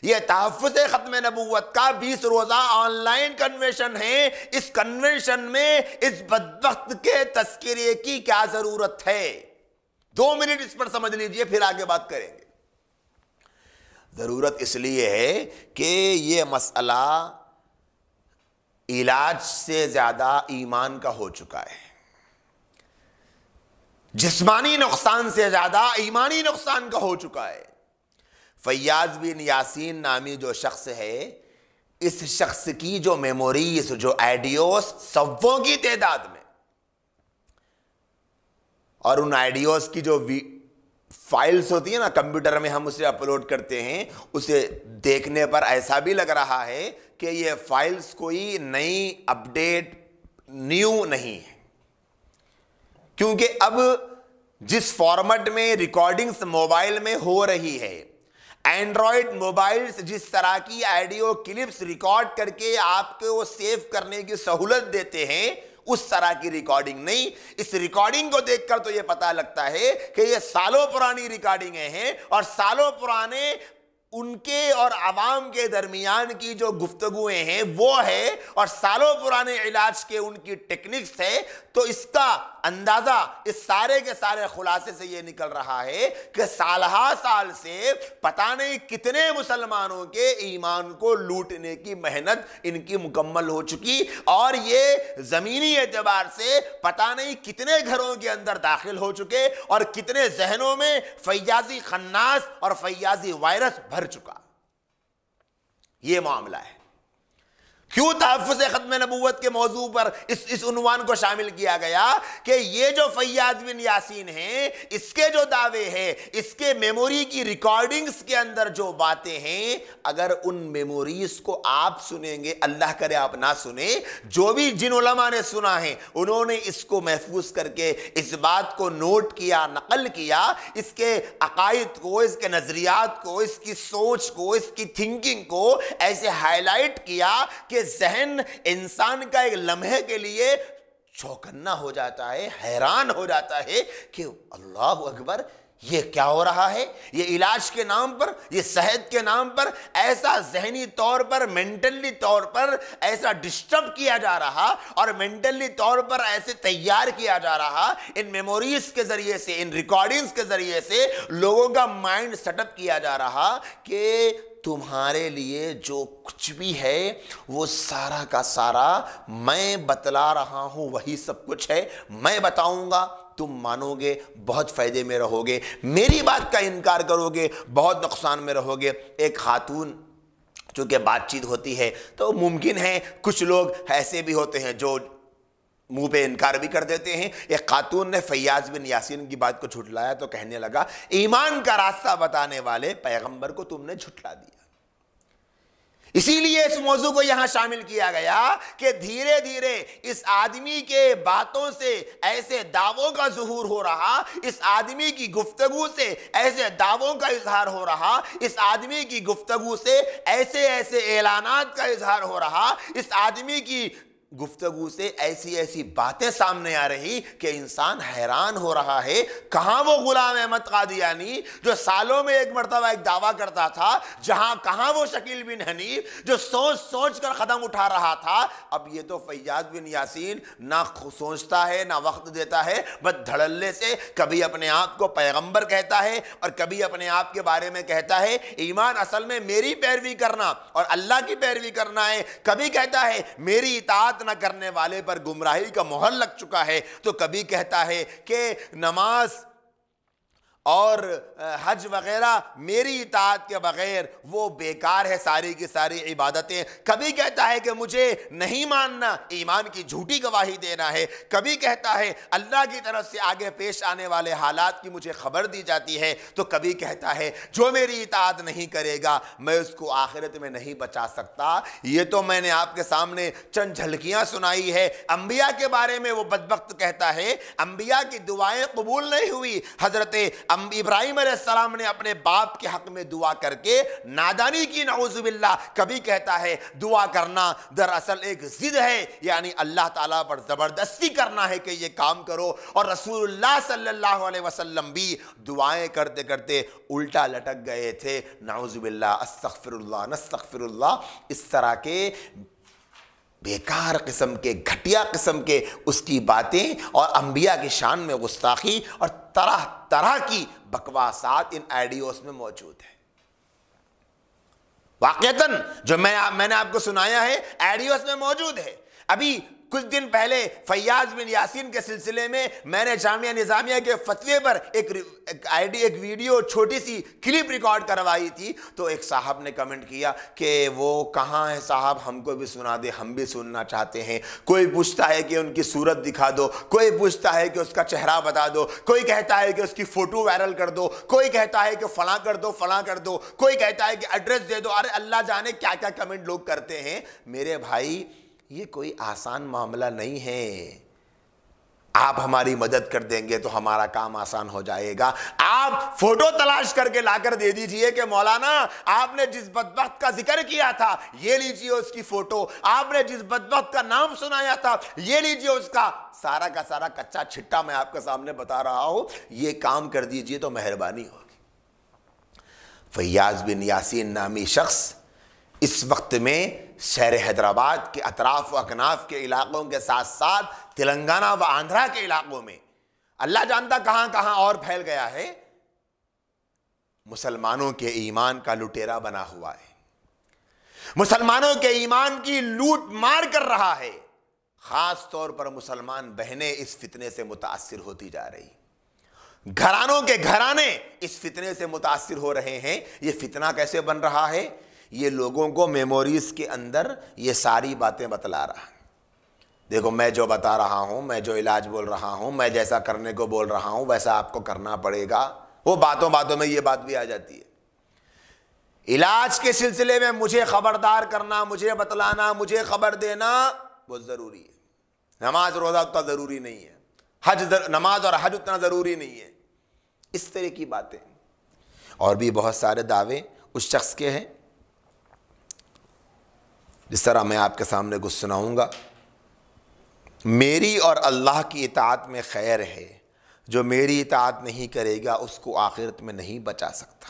यह तहफुज ख़त्म नबूत का बीस रोज़ा ऑनलाइन कन्वेशन है इस कन्वेंशन में इस बदबक के तस्करे की क्या ज़रूरत है दो मिनट इस पर समझ लीजिए फिर आगे बात करेंगे ज़रूरत इसलिए है कि यह मसला इलाज से ज़्यादा ईमान का हो चुका है जिस्मानी नुकसान से ज़्यादा ईमानी नुकसान का हो चुका है फैयाज बिन यासीन नामी जो शख्स है इस शख्स की जो मेमोरीज जो आइडियोस सबों की तादाद में और उन आइडियोस की जो फाइल्स होती है ना कंप्यूटर में हम उसे अपलोड करते हैं उसे देखने पर ऐसा भी लग रहा है कि ये फाइल्स कोई नई अपडेट न्यू नहीं है क्योंकि अब जिस फॉर्मेट में रिकॉर्डिंग्स मोबाइल में हो रही है एंड्रॉयड मोबाइल्स जिस तरह की ऑडियो क्लिप्स रिकॉर्ड करके आपको वो सेव करने की सहूलत देते हैं उस तरह की रिकॉर्डिंग नहीं इस रिकॉर्डिंग को देखकर तो ये पता लगता है कि ये सालों पुरानी रिकॉर्डिंग हैं और सालों पुराने उनके और आवाम के दरमियान की जो गुफ्तगुएं हैं वो है और सालों पुराने इलाज के उनकी टेक्निक्स है तो इसका अंदाजा इस सारे के सारे खुलासे से यह निकल रहा है कि सालहा साल से पता नहीं कितने मुसलमानों के ईमान को लूटने की मेहनत इनकी मुकम्मल हो चुकी और ये ज़मीनी एतबार से पता नहीं कितने घरों के अंदर दाखिल हो चुके और कितने जहनों में फैयाजी खन्नास और फैयाजी वायरस भर चुका यह मामला है क्यों तहफ़ ख़त्म नबूत के मौजू पर इस इस उनवान को शामिल किया गया कि ये जो फैयाद बिन यासीन है इसके जो दावे हैं इसके मेमोरी की रिकॉर्डिंग्स के अंदर जो बातें हैं अगर उन मेमोरीज को आप सुनेंगे अल्लाह करे आप ना सुने जो भी जिन उलमा ने सुना है उन्होंने इसको महफूज करके इस बात को नोट किया नकल किया इसके अकायद को इसके नज़रियात को इसकी सोच को इसकी थिंकिंग को ऐसे हाईलाइट किया कि जहन इंसान का एक लम्हे के लिए चौकन्ना हो जाता है हैरान हो जाता है कि अल्लाह अकबर ये क्या हो रहा है ये इलाज के नाम पर ये सेहत के नाम पर ऐसा जहनी तौर पर मेंटली तौर पर ऐसा डिस्टर्ब किया जा रहा और मेंटली तौर पर ऐसे तैयार किया जा रहा इन मेमोरीज के ज़रिए से इन रिकॉर्डिंग्स के ज़रिए से लोगों का माइंड सेटअप किया जा रहा कि तुम्हारे लिए जो कुछ भी है वो सारा का सारा मैं बतला रहा हूँ वही सब कुछ है मैं बताऊँगा तुम मानोगे बहुत फ़ायदे में रहोगे मेरी बात का इनकार करोगे बहुत नुकसान में रहोगे एक खातून चूँकि बातचीत होती है तो मुमकिन है कुछ लोग ऐसे भी होते हैं जो मुंह पे इनकार भी कर देते हैं एक खातून ने फैयाज बिन यासीन की बात को झुटलाया तो कहने लगा ईमान का रास्ता बताने वाले पैगंबर को तुमने झुटला दिया इसीलिए इस मौजू को यहां शामिल किया गया कि धीरे धीरे इस आदमी के बातों से ऐसे दावों का जहूर हो रहा इस आदमी की गुफ्तगु से ऐसे दावों का इजहार हो रहा इस आदमी की गुफ्तगु से ऐसे ऐसे ऐलानात का इजहार हो रहा इस आदमी की गुफ्तगु से ऐसी ऐसी बातें सामने आ रही कि इंसान हैरान हो रहा है कहाँ वो गुलाम अहमद कादियानी जो सालों में एक मरतबा एक दावा करता था जहाँ कहाँ वो शकील बिन हनी जो सोच सोच कर कदम उठा रहा था अब ये तो फैयाज बिन यासीन ना सोचता है ना वक्त देता है बस धड़ल्ले से कभी अपने आप को पैगम्बर कहता है और कभी अपने आप के बारे में कहता है ईमान असल में मेरी पैरवी करना और अल्लाह की पैरवी करना है कभी कहता है मेरी इतात न करने वाले पर गुमराही का मोहर लग चुका है तो कभी कहता है कि नमाज और हज वगैरह मेरी इतात के बगैर वो बेकार है सारी की सारी इबादतें कभी कहता है कि मुझे नहीं मानना ईमान की झूठी गवाही देना है कभी कहता है अल्लाह की तरफ से आगे पेश आने वाले हालात की मुझे खबर दी जाती है तो कभी कहता है जो मेरी इतात नहीं करेगा मैं उसको आखिरत में नहीं बचा सकता ये तो मैंने आपके सामने चंद झलकियाँ सुनाई है अम्बिया के बारे में वो बदबक कहता है अम्बिया की दुआएँ कबूल नहीं हुई हजरत अब इब्राहिम सलाम ने अपने बाप के हक में दुआ करके नादानी की नवजुबिल्ला कभी कहता है दुआ करना दरअसल एक जिद है यानी अल्लाह ताला पर ज़बरदस्ती करना है कि ये काम करो और रसूलुल्लाह सल्लल्लाहु अलैहि वसल्लम भी दुआएं करते करते उल्टा लटक गए थे नाउज़बिल्ला नस्तफ़िरुल्ला इस तरह के बेकार किस्म के घटिया किस्म के उसकी बातें और अम्बिया की शान में गुस्ताखी और तरह तरह की बकवासात इन आइडियोस में मौजूद है वाक़ता जो मैं मैंने आपको सुनाया है आइडियोस में मौजूद है अभी कुछ दिन पहले फैयाज बिन यासीन के सिलसिले में मैंने जामिया निज़ामिया के फतवे पर एक आईडी एक वीडियो छोटी सी क्लिप रिकॉर्ड करवाई थी तो एक साहब ने कमेंट किया कि वो कहाँ है साहब हमको भी सुना दे हम भी सुनना चाहते हैं कोई पूछता है कि उनकी सूरत दिखा दो कोई पूछता है कि उसका चेहरा बता दो कोई कहता है कि उसकी फ़ोटो वायरल कर दो कोई कहता है कि फ़लाँ कर दो फ़लाँ कर दो कोई कहता है कि एड्रेस दे दो अरे अल्लाह जाने क्या क्या कमेंट लोग करते हैं मेरे भाई ये कोई आसान मामला नहीं है आप हमारी मदद कर देंगे तो हमारा काम आसान हो जाएगा आप फोटो तलाश करके लाकर दे दीजिए कि मौलाना आपने जिस बदबक का जिक्र किया था ये लीजिए उसकी फोटो आपने जिस बदबक का नाम सुनाया था ये लीजिए उसका सारा का सारा कच्चा छिट्टा मैं आपके सामने बता रहा हूं ये काम कर दीजिए तो मेहरबानी होगी फैयाज बिन यासीन नामी शख्स इस वक्त में शहर हैदराबाद के अतराफ व अकनाफ के इलाक़ों के साथ साथ तेलंगाना व आंध्रा के इलाक़ों में अल्लाह जानता कहां कहां और फैल गया है मुसलमानों के ईमान का लुटेरा बना हुआ है मुसलमानों के ईमान की लूट मार कर रहा है ख़ास तौर पर मुसलमान बहनें इस फितने से मुतासर होती जा रही घरानों के घराने इस फितने से मुतासर हो रहे हैं यह फितना कैसे बन रहा है ये लोगों को मेमोरीज़ के अंदर ये सारी बातें बतला रहा है देखो मैं जो बता रहा हूँ मैं जो इलाज बोल रहा हूँ मैं जैसा करने को बोल रहा हूँ वैसा आपको करना पड़ेगा वो बातों बातों में ये बात भी आ जाती है इलाज के सिलसिले में मुझे खबरदार करना मुझे बतलाना मुझे खबर देना बहुत ज़रूरी है नमाज रोज़ा उतना ज़रूरी नहीं है हज नमाज और हज उतना ज़रूरी नहीं है इस तरह की बातें और भी बहुत सारे दावे उस शख्स के हैं जिस तरह मैं आपके सामने कुछ सुनाऊँगा मेरी और अल्लाह की इतात में खैर है जो मेरी इतात नहीं करेगा उसको आखिरत में नहीं बचा सकता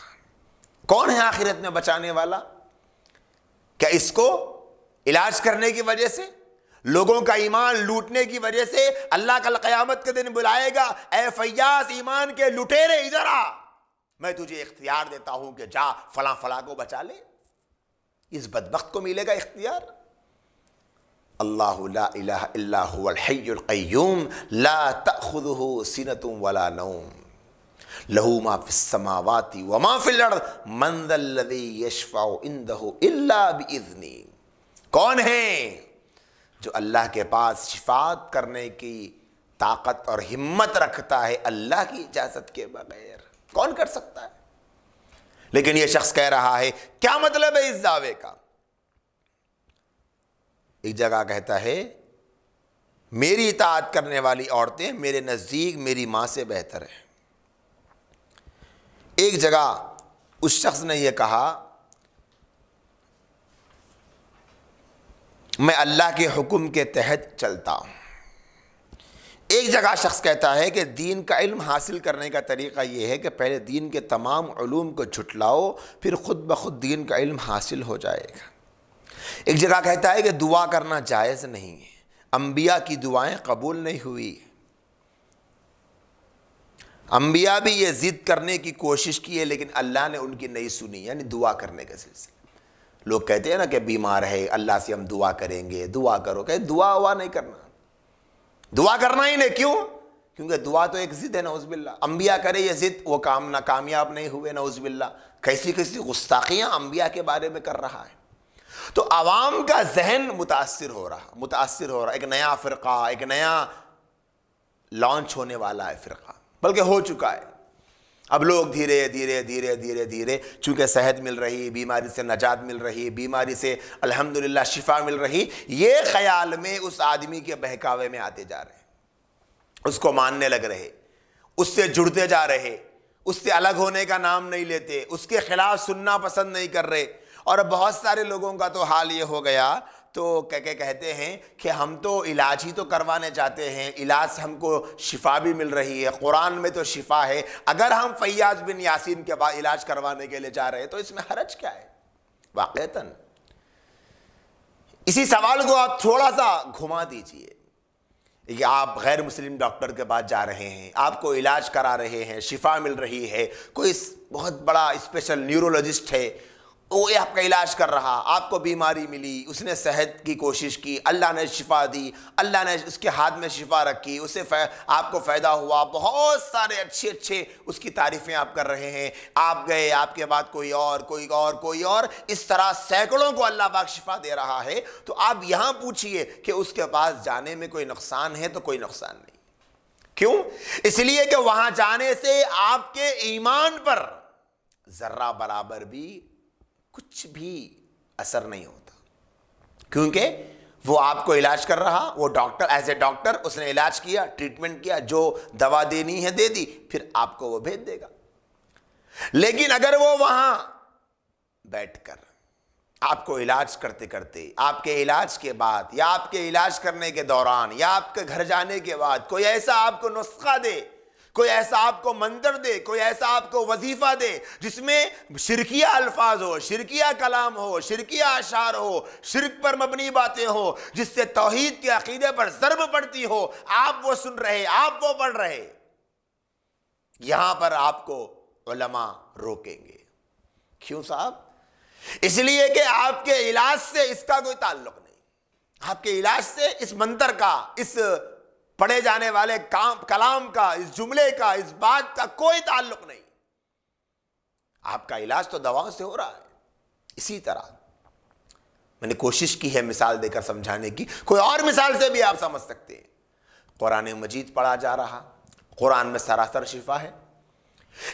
कौन है आखिरत में बचाने वाला क्या इसको इलाज करने की वजह से लोगों का ईमान लूटने की वजह से अल्लाह कल क़यामत के दिन बुलाएगा ए फयास ईमान के लुटेरे इधर आ मैं तुझे इख्तियार देता हूं कि जा फला फला को बचा ले इस बदबक को मिलेगा इख्तियार ला सिनतुम वला लहू कौन है जो अल्लाह के पास शिफात करने की ताकत और हिम्मत रखता है अल्लाह की इजाज़त के बगैर कौन कर सकता है लेकिन यह शख्स कह रहा है क्या मतलब है इस दावे का एक जगह कहता है मेरी इतात करने वाली औरतें मेरे नज़दीक मेरी मां से बेहतर है एक जगह उस शख्स ने यह कहा मैं अल्लाह के हुक्म के तहत चलता हूं एक जगह शख्स कहता है कि दीन का इल्म हासिल करने का तरीका ये है कि पहले दीन के तमाम ूम को झुटलाओ फिर ख़ुद ब खुद दीन का इल्म हासिल हो जाएगा एक जगह कहता है कि दुआ करना जायज़ नहीं है अम्बिया की दुआएं कबूल नहीं हुई अम्बिया भी ये ज़िद करने की कोशिश की है लेकिन अल्लाह ने उनकी नहीं सुनी यानी दुआ करने का सिलसिला लोग कहते हैं ना कि बीमार है अल्लाह से हम दुआ करेंगे दुआ करो कहे दुआ हुआ नहीं करना दुआ करना ही नहीं क्यों क्योंकि दुआ तो एक ज़िद है नौजबिल्ला अम्बिया करे ये ज़िद वो काम ना कामयाब नहीं हुए नौजबिल्ला कैसी कैसी गुस्ताखियाँ अम्बिया के बारे में कर रहा है तो आवाम का जहन मुतासर हो रहा मुतासर हो रहा एक नया फ़िरका एक नया लॉन्च होने वाला है फ़िरका बल्कि हो चुका है अब लोग धीरे धीरे धीरे धीरे धीरे चूँकि सेहत मिल रही बीमारी से नजात मिल रही बीमारी से अल्हम्दुलिल्लाह शिफा मिल रही ये ख्याल में उस आदमी के बहकावे में आते जा रहे उसको मानने लग रहे उससे जुड़ते जा रहे उससे अलग होने का नाम नहीं लेते उसके खिलाफ सुनना पसंद नहीं कर रहे और बहुत सारे लोगों का तो हाल ये हो गया तो क्या क्या कहते हैं कि हम तो इलाज ही तो करवाने जाते हैं इलाज से हमको शिफा भी मिल रही है कुरान में तो शिफा है अगर हम फैयाज बिन यासीन के बाद इलाज करवाने के लिए जा रहे हैं तो इसमें हरज क्या है वाक़ता इसी सवाल को आप थोड़ा सा घुमा दीजिए कि आप गैर मुस्लिम डॉक्टर के पास जा रहे हैं आपको इलाज करा रहे हैं शिफा मिल रही है कोई बहुत बड़ा स्पेशल न्यूरोलॉजिस्ट है वो आपका इलाज कर रहा आपको बीमारी मिली उसने सेहत की कोशिश की अल्लाह ने शिफा दी अल्लाह ने उसके हाथ में शिफा रखी उसे फै, आपको फ़ायदा हुआ बहुत सारे अच्छे अच्छे उसकी तारीफ़ें आप कर रहे हैं आप गए आपके बाद कोई और कोई और कोई और इस तरह सैकड़ों को अल्लाह पाक शिफा दे रहा है तो आप यहाँ पूछिए कि उसके पास जाने में कोई नुकसान है तो कोई नुकसान नहीं क्यों इसलिए कि वहां जाने से आपके ईमान पर ज़र्रा बराबर भी कुछ भी असर नहीं होता क्योंकि वो आपको इलाज कर रहा वो डॉक्टर एज ए डॉक्टर उसने इलाज किया ट्रीटमेंट किया जो दवा देनी है दे दी फिर आपको वो भेज देगा लेकिन अगर वो वहां बैठकर आपको इलाज करते करते आपके इलाज के बाद या आपके इलाज करने के दौरान या आपके घर जाने के बाद कोई ऐसा आपको नुस्खा दे कोई ऐसा आपको मंदिर दे कोई ऐसा आपको वजीफ़ा दे जिसमें शिरकिया अल्फाज हो शिरकिया कलाम हो शिरकिया आशार हो शिरक पर मबनी बातें हो जिससे तोहहीद के अकीदे पर ज़रब पड़ती हो आप वो सुन रहे आप वो पढ़ रहे यहां पर आपको उलमा रोकेंगे क्यों साहब इसलिए कि आपके इलाज से इसका कोई ताल्लुक नहीं आपके इलाज से इस मंत्र का इस पढ़े जाने वाले काम कलाम का इस जुमले का इस बात का कोई ताल्लुक नहीं आपका इलाज तो दवाओं से हो रहा है इसी तरह मैंने कोशिश की है मिसाल देकर समझाने की कोई और मिसाल से भी आप समझ सकते हैं कुरान मजीद पढ़ा जा रहा कुरान में सरासर शिफा है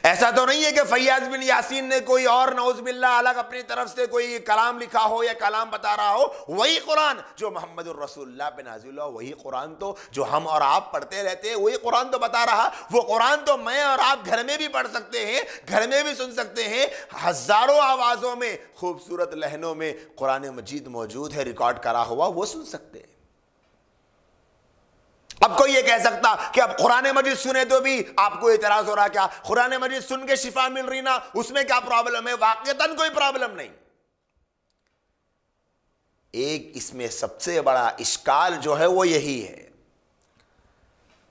ऐसा तो नहीं है कि फैयाज बिन यासीन ने कोई और नौज बिल्ला अलग अपनी तरफ से कोई कलाम लिखा हो या कलाम बता रहा हो वही कुरान जो मोहम्मद रसुल्ला पे नाजिल वही कुरान तो जो हम और आप पढ़ते रहते हैं वही कुरान तो बता रहा वो कुरान तो मैं और आप घर में भी पढ़ सकते हैं घर में भी सुन सकते हैं हजारों आवाज़ों में खूबसूरत लहनों में कुरान मजीद मौजूद है रिकॉर्ड करा हुआ वो सुन सकते हैं अब कोई ये कह सकता कि अब कुरान मजीद सुने तो भी आपको एतराज हो रहा क्या कुरान मजिद सुन के शिफा मिल रही ना उसमें क्या प्रॉब्लम है वाकता कोई प्रॉब्लम नहीं एक इसमें सबसे बड़ा इश्काल जो है वो यही है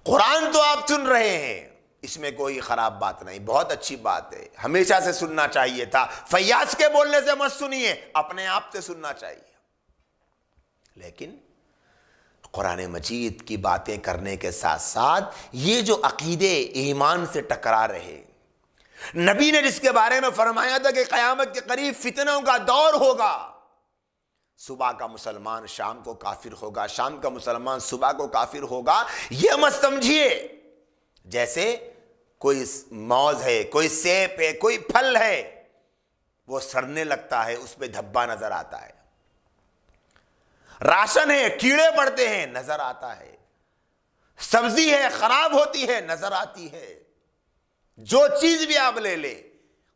कुरान तो आप सुन रहे हैं इसमें कोई ख़राब बात नहीं बहुत अच्छी बात है हमेशा से सुनना चाहिए था फयाज के बोलने से मत सुनिए अपने आप से सुनना चाहिए लेकिन कुरान मजीद की बातें करने के साथ साथ ये जो अकीदे ईमान से टकरा रहे नबी ने जिसके बारे में फरमाया था कि क़यामत के करीब फितनों का दौर होगा सुबह का मुसलमान शाम को काफिर होगा शाम का मुसलमान सुबह को काफिर होगा यह मत समझिए जैसे कोई मौज है कोई सेब है कोई फल है वो सड़ने लगता है उस पर धब्बा नजर आता है राशन है कीड़े पड़ते हैं नजर आता है सब्जी है खराब होती है नजर आती है जो चीज भी आप ले ले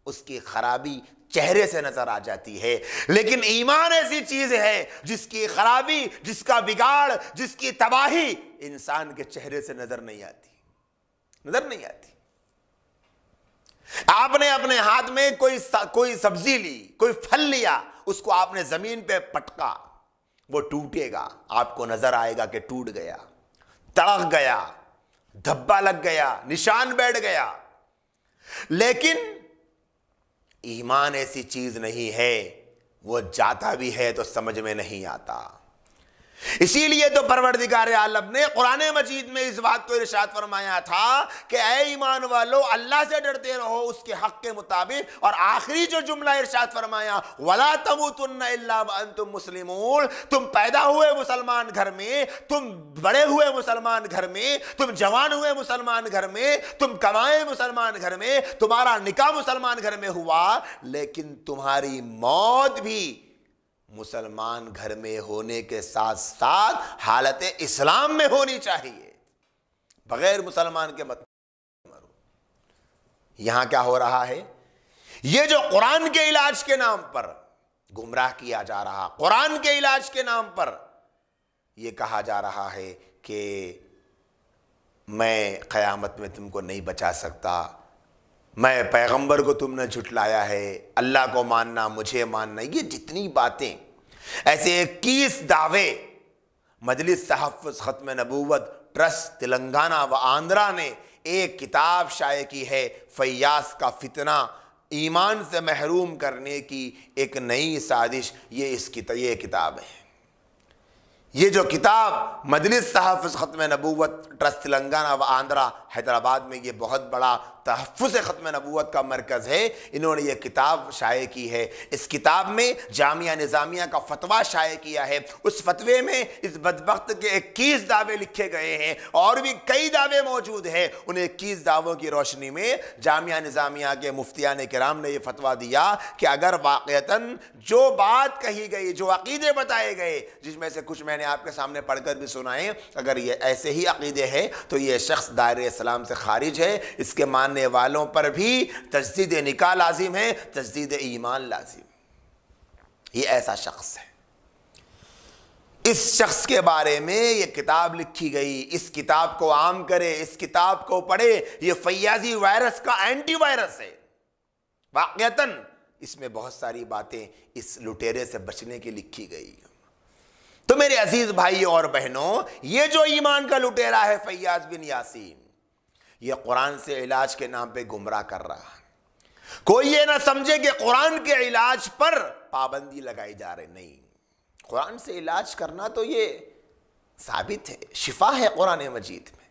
उसकी खराबी चेहरे से नजर आ जाती है लेकिन ईमान ऐसी चीज है जिसकी खराबी जिसका बिगाड़ जिसकी तबाही इंसान के चेहरे से नजर नहीं आती नजर नहीं आती आपने अपने हाथ में कोई कोई सब्जी ली कोई फल लिया उसको आपने जमीन पे पटका वो टूटेगा आपको नजर आएगा कि टूट गया तड़क गया धब्बा लग गया निशान बैठ गया लेकिन ईमान ऐसी चीज नहीं है वो जाता भी है तो समझ में नहीं आता इसीलिए तो परवरदिगार आलम ने कुरान मजीद में इस बात को इर्शाद फरमाया था कि ए ईमान वालो अल्लाह से डरते रहो उसके हक के मुताबिक और आखिरी जो जुमला इर्शाद फरमाया वला तमु तुम मुस्लिम तुम पैदा हुए मुसलमान घर में तुम बड़े हुए मुसलमान घर में तुम जवान हुए मुसलमान घर में तुम कमाए मुसलमान घर में तुम्हारा निकाह मुसलमान घर में हुआ लेकिन तुम्हारी मौत भी मुसलमान घर में होने के साथ साथ हालत इस्लाम में होनी चाहिए बगैर मुसलमान के मत मरो यहां क्या हो रहा है ये जो कुरान के इलाज के नाम पर गुमराह किया जा रहा कुरान के इलाज के नाम पर यह कहा जा रहा है कि मैं क़यामत में तुमको नहीं बचा सकता मैं पैगंबर को तुमने झुटलाया है अल्लाह को मानना मुझे मानना ये जितनी बातें ऐसे इक्कीस दावे मजलिस तहफ़ ख़त्म नबूवत ट्रस्ट तेलंगाना व आंध्रा ने एक किताब शाये की है फ़ैयास का फितना ईमान से महरूम करने की एक नई साजिश ये इस ये किताब है ये जो किताब मजलिस तहफ़ ख़त्म नबूत ट्रस्ट तेलंगाना व आंध्रा हैदराबाद में ये बहुत बड़ा तहफ़ ख़त्म नबूत का मरकज़ है इन्होंने ये किताब शाये की है इस किताब में जामिया निज़ामिया का फतवा शाये किया है उस फतवे में इस बदबक के इक्कीस दावे लिखे गए हैं और भी कई दावे मौजूद हैं उन इक्कीस दावों की रोशनी में जामिया निज़ामिया के मुफ्तिया ने कराम ने यह फतवा दिया कि अगर वाक़ता जो बात कही गई जो अकीदे बताए गए जिसमें से कुछ मैंने मैंने आपके सामने पढ़कर भी सुनाए अगर ये ऐसे ही अकीदे हैं तो ये शख्स दायर इस्लाम से खारिज है इसके मानने वालों पर भी तजदीद निका लाजिम है तजदीद ईमान लाजिम ये ऐसा शख्स है इस शख्स के बारे में ये किताब लिखी गई इस किताब को आम करें इस किताब को पढ़े ये फैयाजी वायरस का एंटी वायरस है वाक़ता इसमें बहुत सारी बातें इस लुटेरे से बचने की लिखी गई है तो मेरे अजीज भाई और बहनों ये जो ईमान का लुटेरा है फैयाज बिन यासीन ये कुरान से इलाज के नाम पे गुमराह कर रहा है कोई ये ना समझे कि कुरान के इलाज पर पाबंदी लगाई जा रही नहीं कुरान से इलाज करना तो ये साबित है शिफा है कुरान मजीद में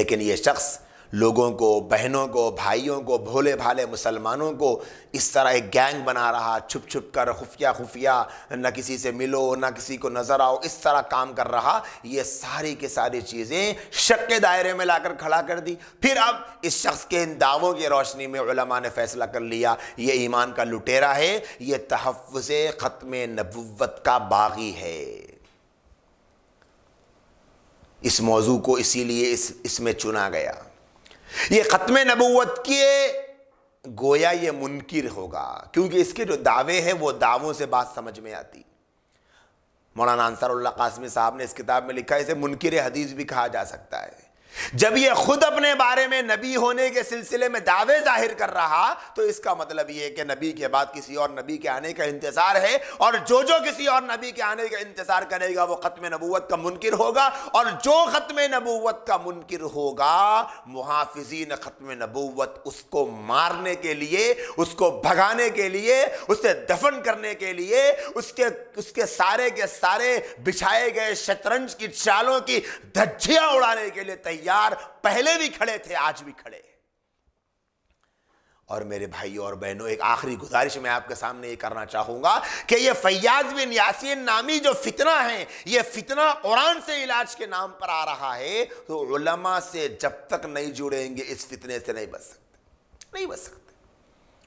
लेकिन ये शख्स लोगों को बहनों को भाइयों को भोले भाले मुसलमानों को इस तरह एक गैंग बना रहा छुप छुप कर खुफिया खुफिया न किसी से मिलो न किसी को नज़र आओ इस तरह काम कर रहा ये सारी की सारी चीज़ें शक के दायरे में लाकर खड़ा कर दी फिर अब इस शख्स के इन दावों की रोशनी में उलमा ने फैसला कर लिया ये ईमान का लुटेरा है ये तहफ़ ख़त्म नबूत का बागी है इस मौजू को इसीलिए इस इसमें चुना गया ये ख़त्म नबूत के गोया ये मुनकर होगा क्योंकि इसके जो दावे हैं वो दावों से बात समझ में आती मौलाना अंसारुल्ला कासमी साहब ने इस किताब में लिखा इसे मुनकर हदीस भी कहा जा सकता है जब ये खुद अपने बारे में नबी होने के सिलसिले में दावे जाहिर कर रहा तो इसका मतलब ये कि नबी के बाद किसी और नबी के आने का इंतजार है और जो जो किसी और नबी के आने का इंतजार करेगा वो ख़त्म नबूत का मुनकर होगा और जो ख़त्म नबूत का मुनकर होगा मुहाफिजीन ख़त्म नबूत उसको मारने के लिए उसको भगाने के लिए उसे दफन करने के लिए उसके उसके सारे के सारे बिछाए गए शतरंज की चालों की धज्जियां उड़ाने के लिए तैयार तैयार पहले भी खड़े थे आज भी खड़े और मेरे भाई और बहनों एक आखिरी गुजारिश मैं आपके सामने ये करना चाहूंगा कि ये फैयाज बिन यासिन नामी जो फितना है ये फितना कुरान से इलाज के नाम पर आ रहा है तो उलमा से जब तक नहीं जुड़ेंगे इस फितने से नहीं बच सकते नहीं बच सकते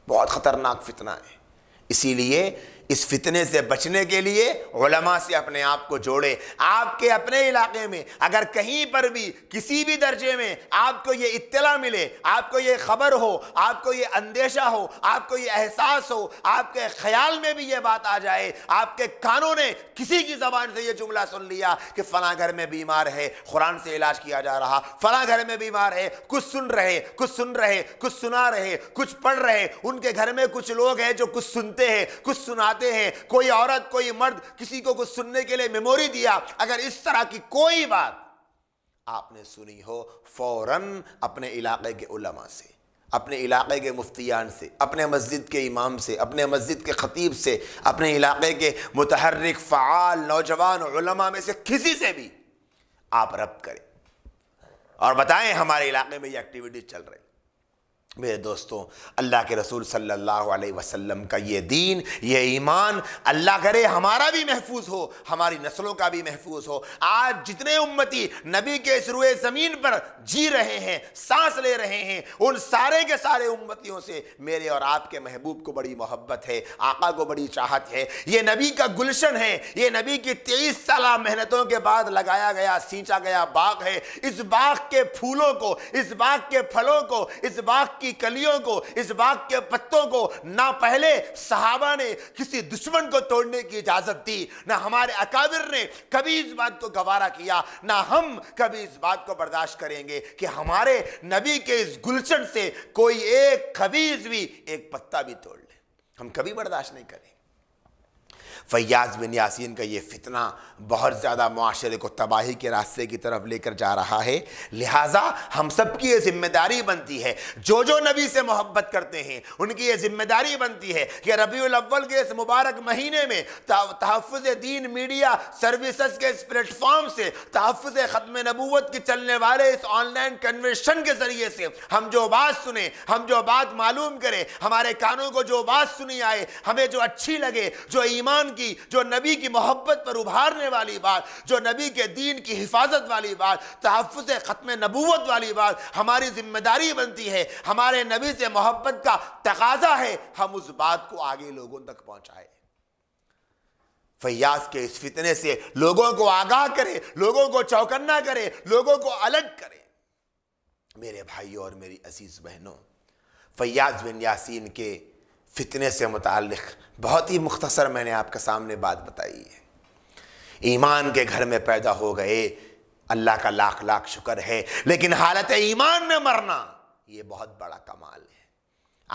बहुत खतरनाक फितना है इसीलिए इस फितने से बचने के लिए से अपने आप को जोड़े आपके अपने इलाके में अगर कहीं पर भी किसी भी दर्जे में आपको ये इत्तला मिले आपको ये खबर हो आपको ये अंदेशा हो आपको ये एहसास हो आपके ख्याल में भी ये बात आ जाए आपके कानों ने किसी की ज़बान से ये जुमला सुन लिया कि फ़ला घर में बीमार है कुरान से इलाज किया जा रहा फ़ला घर में बीमार है कुछ सुन रहे कुछ सुन रहे कुछ सुना रहे कुछ पढ़ रहे उनके घर में कुछ लोग हैं जो कुछ सुनते हैं कुछ सुना बनाते हैं कोई औरत कोई मर्द किसी को कुछ सुनने के लिए मेमोरी दिया अगर इस तरह की कोई बात आपने सुनी हो फौरन अपने इलाके के उलमा से अपने इलाके के मुफ्तियान से अपने मस्जिद के इमाम से अपने मस्जिद के ख़तीब से अपने इलाके के मतहरक फ़ाल नौजवान उलमा में से किसी से भी आप रब करें और बताएं हमारे इलाके में ये एक्टिविटीज़ चल रही मेरे दोस्तों अल्लाह के रसूल सल्लल्लाहु अलैहि वसल्लम का ये दीन ये ईमान अल्लाह करे हमारा भी महफूज हो हमारी नस्लों का भी महफूज हो आज जितने उम्मती नबी के इस रुए ज़मीन पर जी रहे हैं सांस ले रहे हैं उन सारे के सारे उम्मतियों से मेरे और आपके महबूब को बड़ी मोहब्बत है आका को बड़ी चाहत है ये नबी का गुलशन है ये नबी की तेईस साल मेहनतों के बाद लगाया गया सींचा गया बाग है इस बाग के फूलों को इस बाग के फलों को इस बाग की कलियों को इस बाग के पत्तों को ना पहले सहाबा ने किसी दुश्मन को तोड़ने की इजाज़त दी ना हमारे अकाबिर ने कभी इस बात को गवारा किया ना हम कभी इस बात को बर्दाश्त करेंगे कि हमारे नबी के इस गुलशन से कोई एक खबीज भी एक पत्ता भी तोड़ ले हम कभी बर्दाश्त नहीं करेंगे फ़याज़ बिन यासिन का ये फितना बहुत ज़्यादा माशरे को तबाही के रास्ते की तरफ लेकर जा रहा है लिहाजा हम सब की ये जिम्मेदारी बनती है जो जो नबी से मोहब्बत करते हैं उनकी ये जिम्मेदारी बनती है कि रबी अव्वल के इस मुबारक महीने में तहफ़ दीन मीडिया सर्विसज के इस प्लेटफॉर्म से तहफ़ ख़त्म नबूत के चलने वाले इस ऑनलाइन कन्वेशन के ज़रिए से हम जो बात सुने हम जो बात मालूम करें हमारे कानों को जो बात सुनी आए हमें जो अच्छी लगे जो ईमान की जो नबी की मोहब्बत पर उभारने वाली बात जो नबी के दीन की हिफाजत वाली बात तहफ़ ख़त्म नबूवत वाली बात हमारी जिम्मेदारी बनती है हमारे नबी से मोहब्बत का तकाजा है हम उस बात को आगे लोगों तक पहुँचाएँ फयाज के इस फितने से लोगों को आगाह करें लोगों को चौकन्ना करें लोगों को अलग करें मेरे भाइयों और मेरी असीस बहनों फयाज बिन यासीन के फितने से मुतल बहुत ही मुख्तसर मैंने आपके सामने बात बताई है ईमान के घर में पैदा हो गए अल्लाह का लाख लाख शुक्र है लेकिन हालत ईमान में मरना ये बहुत बड़ा कमाल है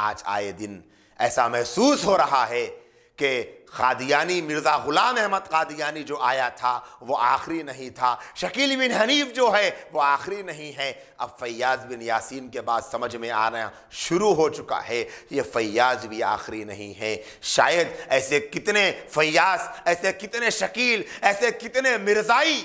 आज आए दिन ऐसा महसूस हो रहा है कि खादियानी मिर्ज़ा ग़ुलाम अहमद खादियानी जो आया था वो आखिरी नहीं था शकील बिन हनीफ जो है वो आखिरी नहीं है अब फ़ैयाज़ बिन यासीन के बाद समझ में आना शुरू हो चुका है ये फ़ैयाज़ भी आखिरी नहीं है शायद ऐसे कितने फैयाज ऐसे कितने शकील ऐसे कितने मिर्ज़ाई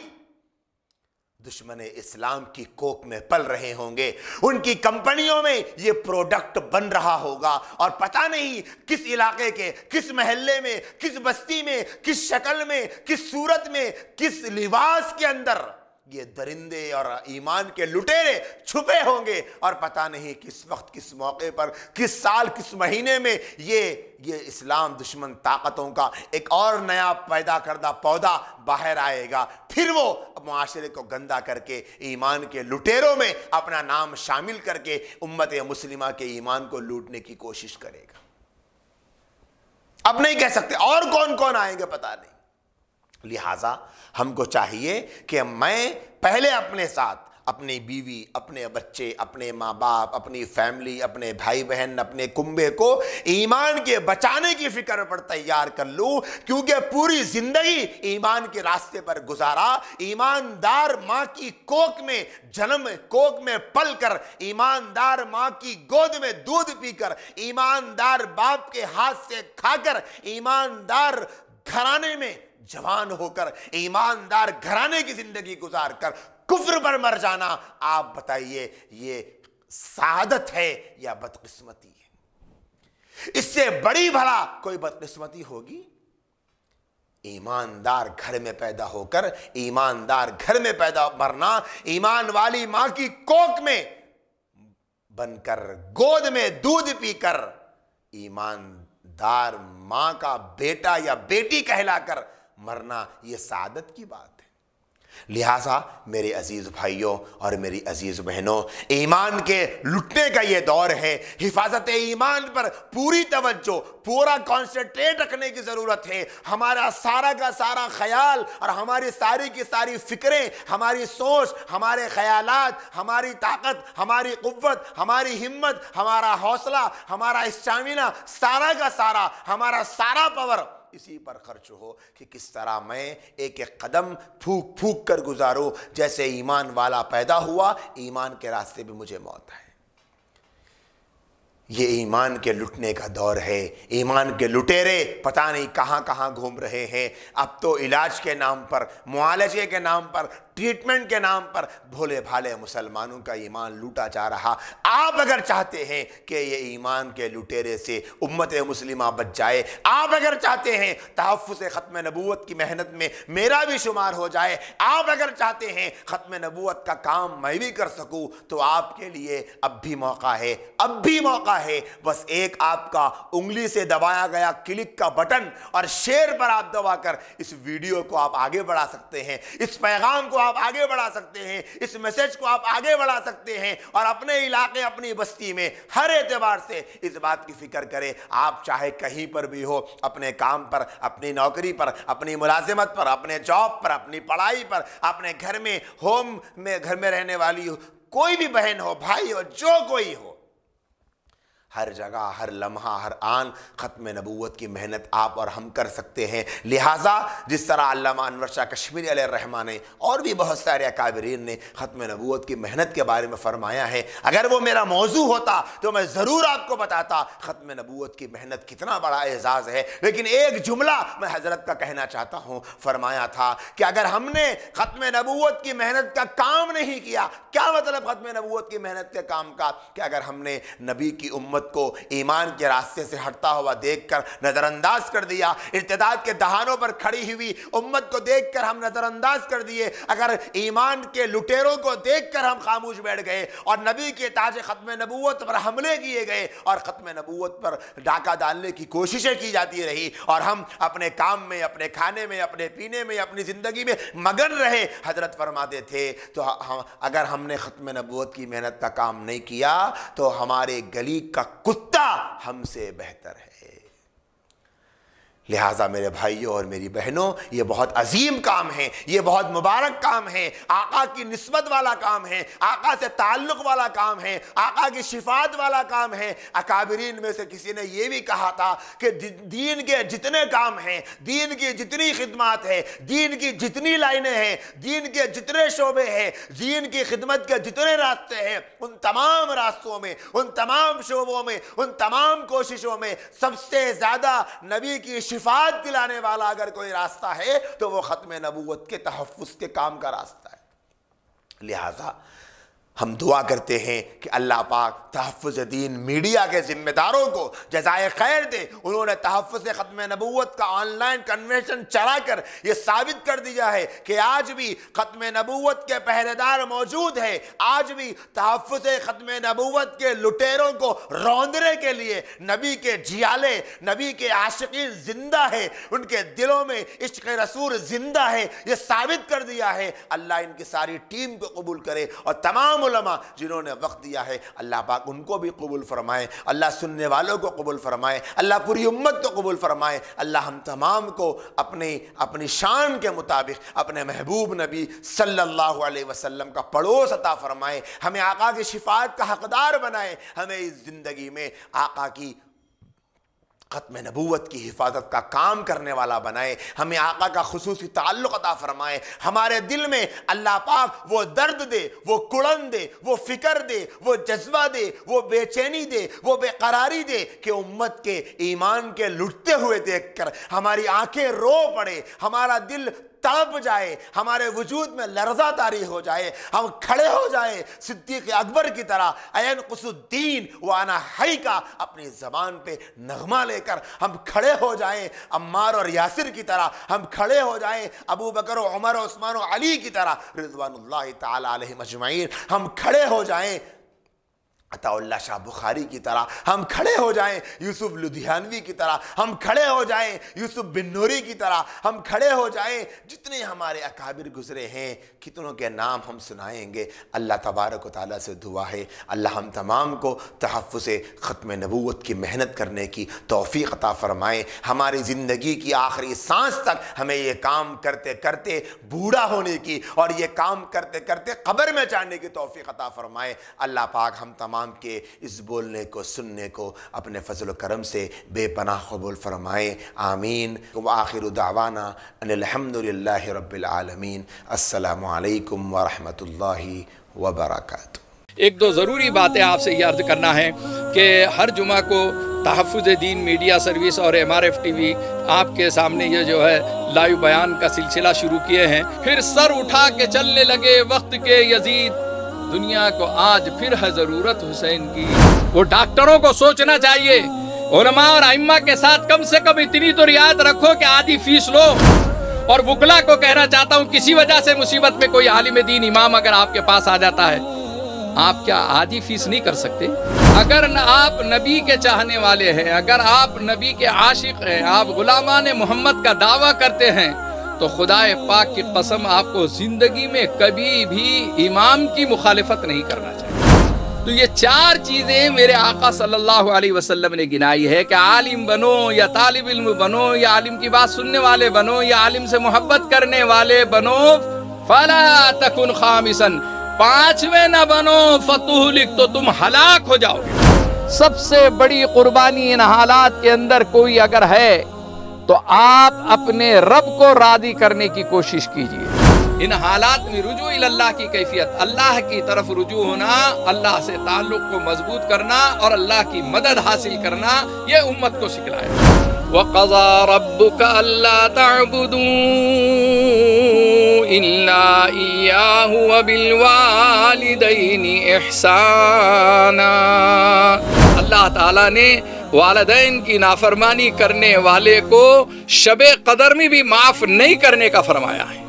दुश्मन इस्लाम की कोक में पल रहे होंगे उनकी कंपनियों में ये प्रोडक्ट बन रहा होगा और पता नहीं किस इलाके के किस महल्ले में किस बस्ती में किस शक्ल में किस सूरत में किस लिबास के अंदर ये दरिंदे और ईमान के लुटेरे छुपे होंगे और पता नहीं किस वक्त किस मौके पर किस साल किस महीने में ये ये इस्लाम दुश्मन ताकतों का एक और नया पैदा करदा पौधा बाहर आएगा फिर वो माशरे को गंदा करके ईमान के लुटेरों में अपना नाम शामिल करके उम्मत मुस्लिमा के ईमान को लूटने की कोशिश करेगा अब नहीं कह सकते और कौन कौन आएंगे पता नहीं लिहाजा हमको चाहिए कि मैं पहले अपने साथ अपनी बीवी अपने बच्चे अपने माँ बाप अपनी फैमिली अपने भाई बहन अपने कुंबे को ईमान के बचाने की फिक्र पर तैयार कर लूँ क्योंकि पूरी ज़िंदगी ईमान के रास्ते पर गुजारा ईमानदार माँ की कोक में जन्म कोक में पल कर ईमानदार माँ की गोद में दूध पीकर ईमानदार बाप के हाथ से खाकर ईमानदार घराने में जवान होकर ईमानदार घराने की जिंदगी गुजार कर कुफर पर मर जाना आप बताइए ये सादत है या बदकिस्मती है इससे बड़ी भला कोई बदकिस्मती होगी ईमानदार घर में पैदा होकर ईमानदार घर में पैदा मरना ईमान वाली मां की कोक में बनकर गोद में दूध पीकर ईमानदार मां का बेटा या बेटी कहलाकर मरना ये सादत की बात है लिहाजा मेरे अजीज़ भाइयों और मेरी अजीज़ बहनों ईमान के लुटने का ये दौर है हिफाजत ईमान पर पूरी तवज्जो पूरा कॉन्सेंट्रेट रखने की ज़रूरत है हमारा सारा का सारा ख्याल और हमारी सारी की सारी फिक्रें हमारी सोच हमारे ख्याल हमारी ताकत हमारी कुत हमारी हिम्मत हमारा हौसला हमारा स्टामिना सारा का सारा हमारा सारा पावर इसी पर खर्च हो कि किस तरह मैं एक एक कदम फूक फूक कर गुजारूँ जैसे ईमान वाला पैदा हुआ ईमान के रास्ते भी मुझे मौत है ये ईमान के लुटने का दौर है ईमान के लुटेरे पता नहीं कहाँ कहाँ घूम रहे हैं अब तो इलाज के नाम पर मुआलजे के नाम पर ट्रीटमेंट के नाम पर भोले भाले मुसलमानों का ईमान लूटा जा रहा आप अगर चाहते हैं कि ये ईमान के लुटेरे से उम्मत मुस्लिमा बच जाए आप अगर चाहते हैं तहफ़ ख़त्म नबूत की मेहनत में मेरा भी शुमार हो जाए आप अगर चाहते हैं ख़त्म नबूत का काम मैं भी कर सकूँ तो आपके लिए अब भी मौका है अब भी मौका है बस एक आपका उंगली से दबाया गया क्लिक का बटन और शेयर पर आप दबाकर इस वीडियो को आप आगे बढ़ा सकते हैं इस पैगाम को आप आगे बढ़ा सकते हैं इस मैसेज को आप आगे बढ़ा सकते हैं और अपने इलाके अपनी बस्ती में हर एतबार से इस बात की फिक्र करें आप चाहे कहीं पर भी हो अपने काम पर अपनी नौकरी पर अपनी मुलाजिमत पर अपने जॉब पर अपनी पढ़ाई पर अपने घर में होम में घर में रहने वाली कोई भी बहन हो भाई हो जो कोई हो हर जगह हर लम्हा हर आन ख़त्म नबूत की मेहनत आप और हम कर सकते हैं लिहाजा जिस तरह अल्लामा अनवर शाह कश्मीरी रहमा ने और भी बहुत सारे अकाबरीन ने ख़त्म नबूत की मेहनत के बारे में फ़रमाया है अगर वो मेरा मौजू होता तो मैं ज़रूर आपको बताता ख़त्म नबूत की मेहनत कितना बड़ा एजाज़ है लेकिन एक जुमला मैं हज़रत का कहना चाहता हूँ फरमाया था कि अगर हमने ख़त्म नबूत की मेहनत का काम नहीं किया क्या मतलब ख़त्म नबूत की मेहनत के काम का कि अगर हमने नबी की उम्मत मोहब्बत को ईमान के रास्ते से हटता हुआ देखकर नज़रअंदाज कर दिया इर्तदाद के दहानों पर खड़ी हुई उम्मत को देखकर हम नज़रअंदाज कर दिए अगर ईमान के लुटेरों को देखकर हम खामोश बैठ गए और नबी के ताज ख़त्म नबूत पर हमले किए गए और ख़त्म नबूत पर डाका डालने की कोशिशें की जाती रही और हम अपने काम में अपने खाने में अपने पीने में अपनी ज़िंदगी में मगन रहे हजरत फरमाते थे तो हम अगर हमने ख़त्म नबूत की मेहनत का काम नहीं किया तो हमारे गली का कुत्ता हमसे बेहतर है लिहाजा मेरे भाइयों और मेरी बहनों ये बहुत अजीम काम है ये बहुत मुबारक काम है आका की नस्बत वाला काम है आका से ताल्लुक़ वाला काम है आका की शिफात वाला काम है अकाबरीन में से किसी ने यह भी कहा था कि दीन के जितने काम हैं दीन की जितनी खिदमत है दीन की जितनी लाइनें हैं दीन के जितने शोबे हैं दीन की खिदमत के जितने रास्ते हैं उन तमाम रास्तों में उन तमाम शोबों में उन तमाम कोशिशों में सबसे ज़्यादा नबी की शिफात दिलाने वाला अगर कोई रास्ता है तो वह ख़त्म नबूत के तहफ़ के काम का रास्ता है लिहाजा हम दुआ करते हैं कि अल्लाह पाक तहफ़ दीन मीडिया के ज़िम्मेदारों को जजाय खैर दे उन्होंने तहफ़ ख़त्म नबूत का ऑनलाइन कन्वेंशन चला कर ये साबित कर दिया है कि आज भी ख़त्म नबूत के पहरेदार मौजूद है आज भी तहफ़ ख़त्म नबूत के लुटेरों को रौंदने के लिए नबी के जियाले नबी के आशिकीन ज़िंदा है उनके दिलों में इश्क रसूल ज़िंदा है ये साबित कर दिया है अल्लाह इनकी सारी टीम को कबूल करे और तमाम तमाम जिन्होंने वक्त दिया है अल्लाह पाक उनको भी कबूल फरमाए अल्लाह सुनने वालों को कबूल फरमाए अल्लाह पूरी उम्मत को कबूल फरमाए अल्लाह हम तमाम को अपने अपनी शान के मुताबिक अपने महबूब नबी सल्लल्लाहु अलैहि वसल्लम का पड़ोस अता फरमाए हमें आका की शिफात का हकदार बनाए हमें इस ज़िंदगी में आका की ख़त्म नबूवत की हिफाजत का काम करने वाला बनाए हमें आका का खसूसी ताल्लुक अता फ़रमाए हमारे दिल में अल्लाह पाक वो दर्द दे वो कुड़न दे वो फ़िक्र दे वो जज्बा दे वो बेचैनी दे वो बेकरारी दे कि उम्मत के ईमान के लुटते हुए देख कर हमारी आंखें रो पड़े हमारा दिल ताप जाए हमारे वजूद में लर्जा तारी हो जाए हम खड़े हो जाए सिद्दीक अकबर की तरह अन कसुद्दीन वाना हई का अपनी ज़बान पे नगमा लेकर हम खड़े हो जाए अम्मार और यासिर की तरह हम खड़े हो जाए अबू बकर उमर उस्मान अली की तरह रिजवान तजमैन हम खड़े हो जाएं अताउल्ला शाह बुखारी की तरह हम खड़े हो जाएं यूसुफ लुधियानवी की तरह हम खड़े हो जाएं यूसुफ बिन नूरी की तरह हम खड़े हो जाएं जितने हमारे अकाबिर गुजरे हैं कितनों के नाम हम सुनाएंगे अल्लाह तबारक ताली से दुआ है अल्लाह हम तमाम को तहफ़ ख़त्म नबूत की मेहनत करने की तोफ़ी अता फ़रमाएँ हमारी ज़िंदगी की आखिरी सांस तक हमें ये काम करते करते बूढ़ा होने की और ये काम करते करते कब्र में जाने की तोफ़ी अता फ़रमाएँ अल्लाह पाक हम तमाम इस्लाम के इस बोलने को सुनने को अपने फजल करम से बेपना कबूल फरमाए आमीन आखिर दावाना अनिलहमदिल्ला रबालमीन असलकम वरहि वबरक एक दो ज़रूरी बातें आपसे ये अर्ज़ करना है कि हर जुमा को तहफ़ दीन मीडिया सर्विस और M R F T V आपके सामने ये जो है लाइव बयान का सिलसिला शुरू किए हैं फिर सर उठा के चलने लगे वक्त के यजीद दुनिया को आज फिर है जरूरत हुसैन की वो डॉक्टरों को सोचना चाहिए उलमा और अम्मा के साथ कम से कम इतनी तो रियायत रखो कि आधी फीस लो और बुकला को कहना चाहता हूँ किसी वजह से मुसीबत में कोई आलिम दीन इमाम अगर आपके पास आ जाता है आप क्या आधी फीस नहीं कर सकते अगर न आप नबी के चाहने वाले हैं अगर आप नबी के आशिक हैं आप गुलामान मोहम्मद का दावा करते हैं तो खुदा पाक की कसम आपको जिंदगी में कभी भी इमाम की मुखालफत नहीं करना चाहिए तो ये चार चीजें मेरे आका सल्लल्लाहु अलैहि वसल्लम ने गिनाई है कि आलिम बनो या तालिब इल्म बनो या आलिम की बात सुनने वाले बनो या आलिम से मोहब्बत करने वाले बनो फला तकुन खामिसन पांचवें न बनो फतुहलिक तो तुम हलाक हो जाओगे सबसे बड़ी कुर्बानी इन हालात के अंदर कोई अगर है तो आप अपने रब को राजी करने की कोशिश कीजिए इन हालात में रुजू अल्लाह की कैफियत अल्लाह की तरफ रुजू होना अल्लाह से ताल्लुक को मजबूत करना और अल्लाह की मदद हासिल करना यह उम्मत को सिखलाए अल्लाह अल्लाह ताला ने वालदेन की नाफरमानी करने वाले को शब कदर में भी माफ़ नहीं करने का फरमाया है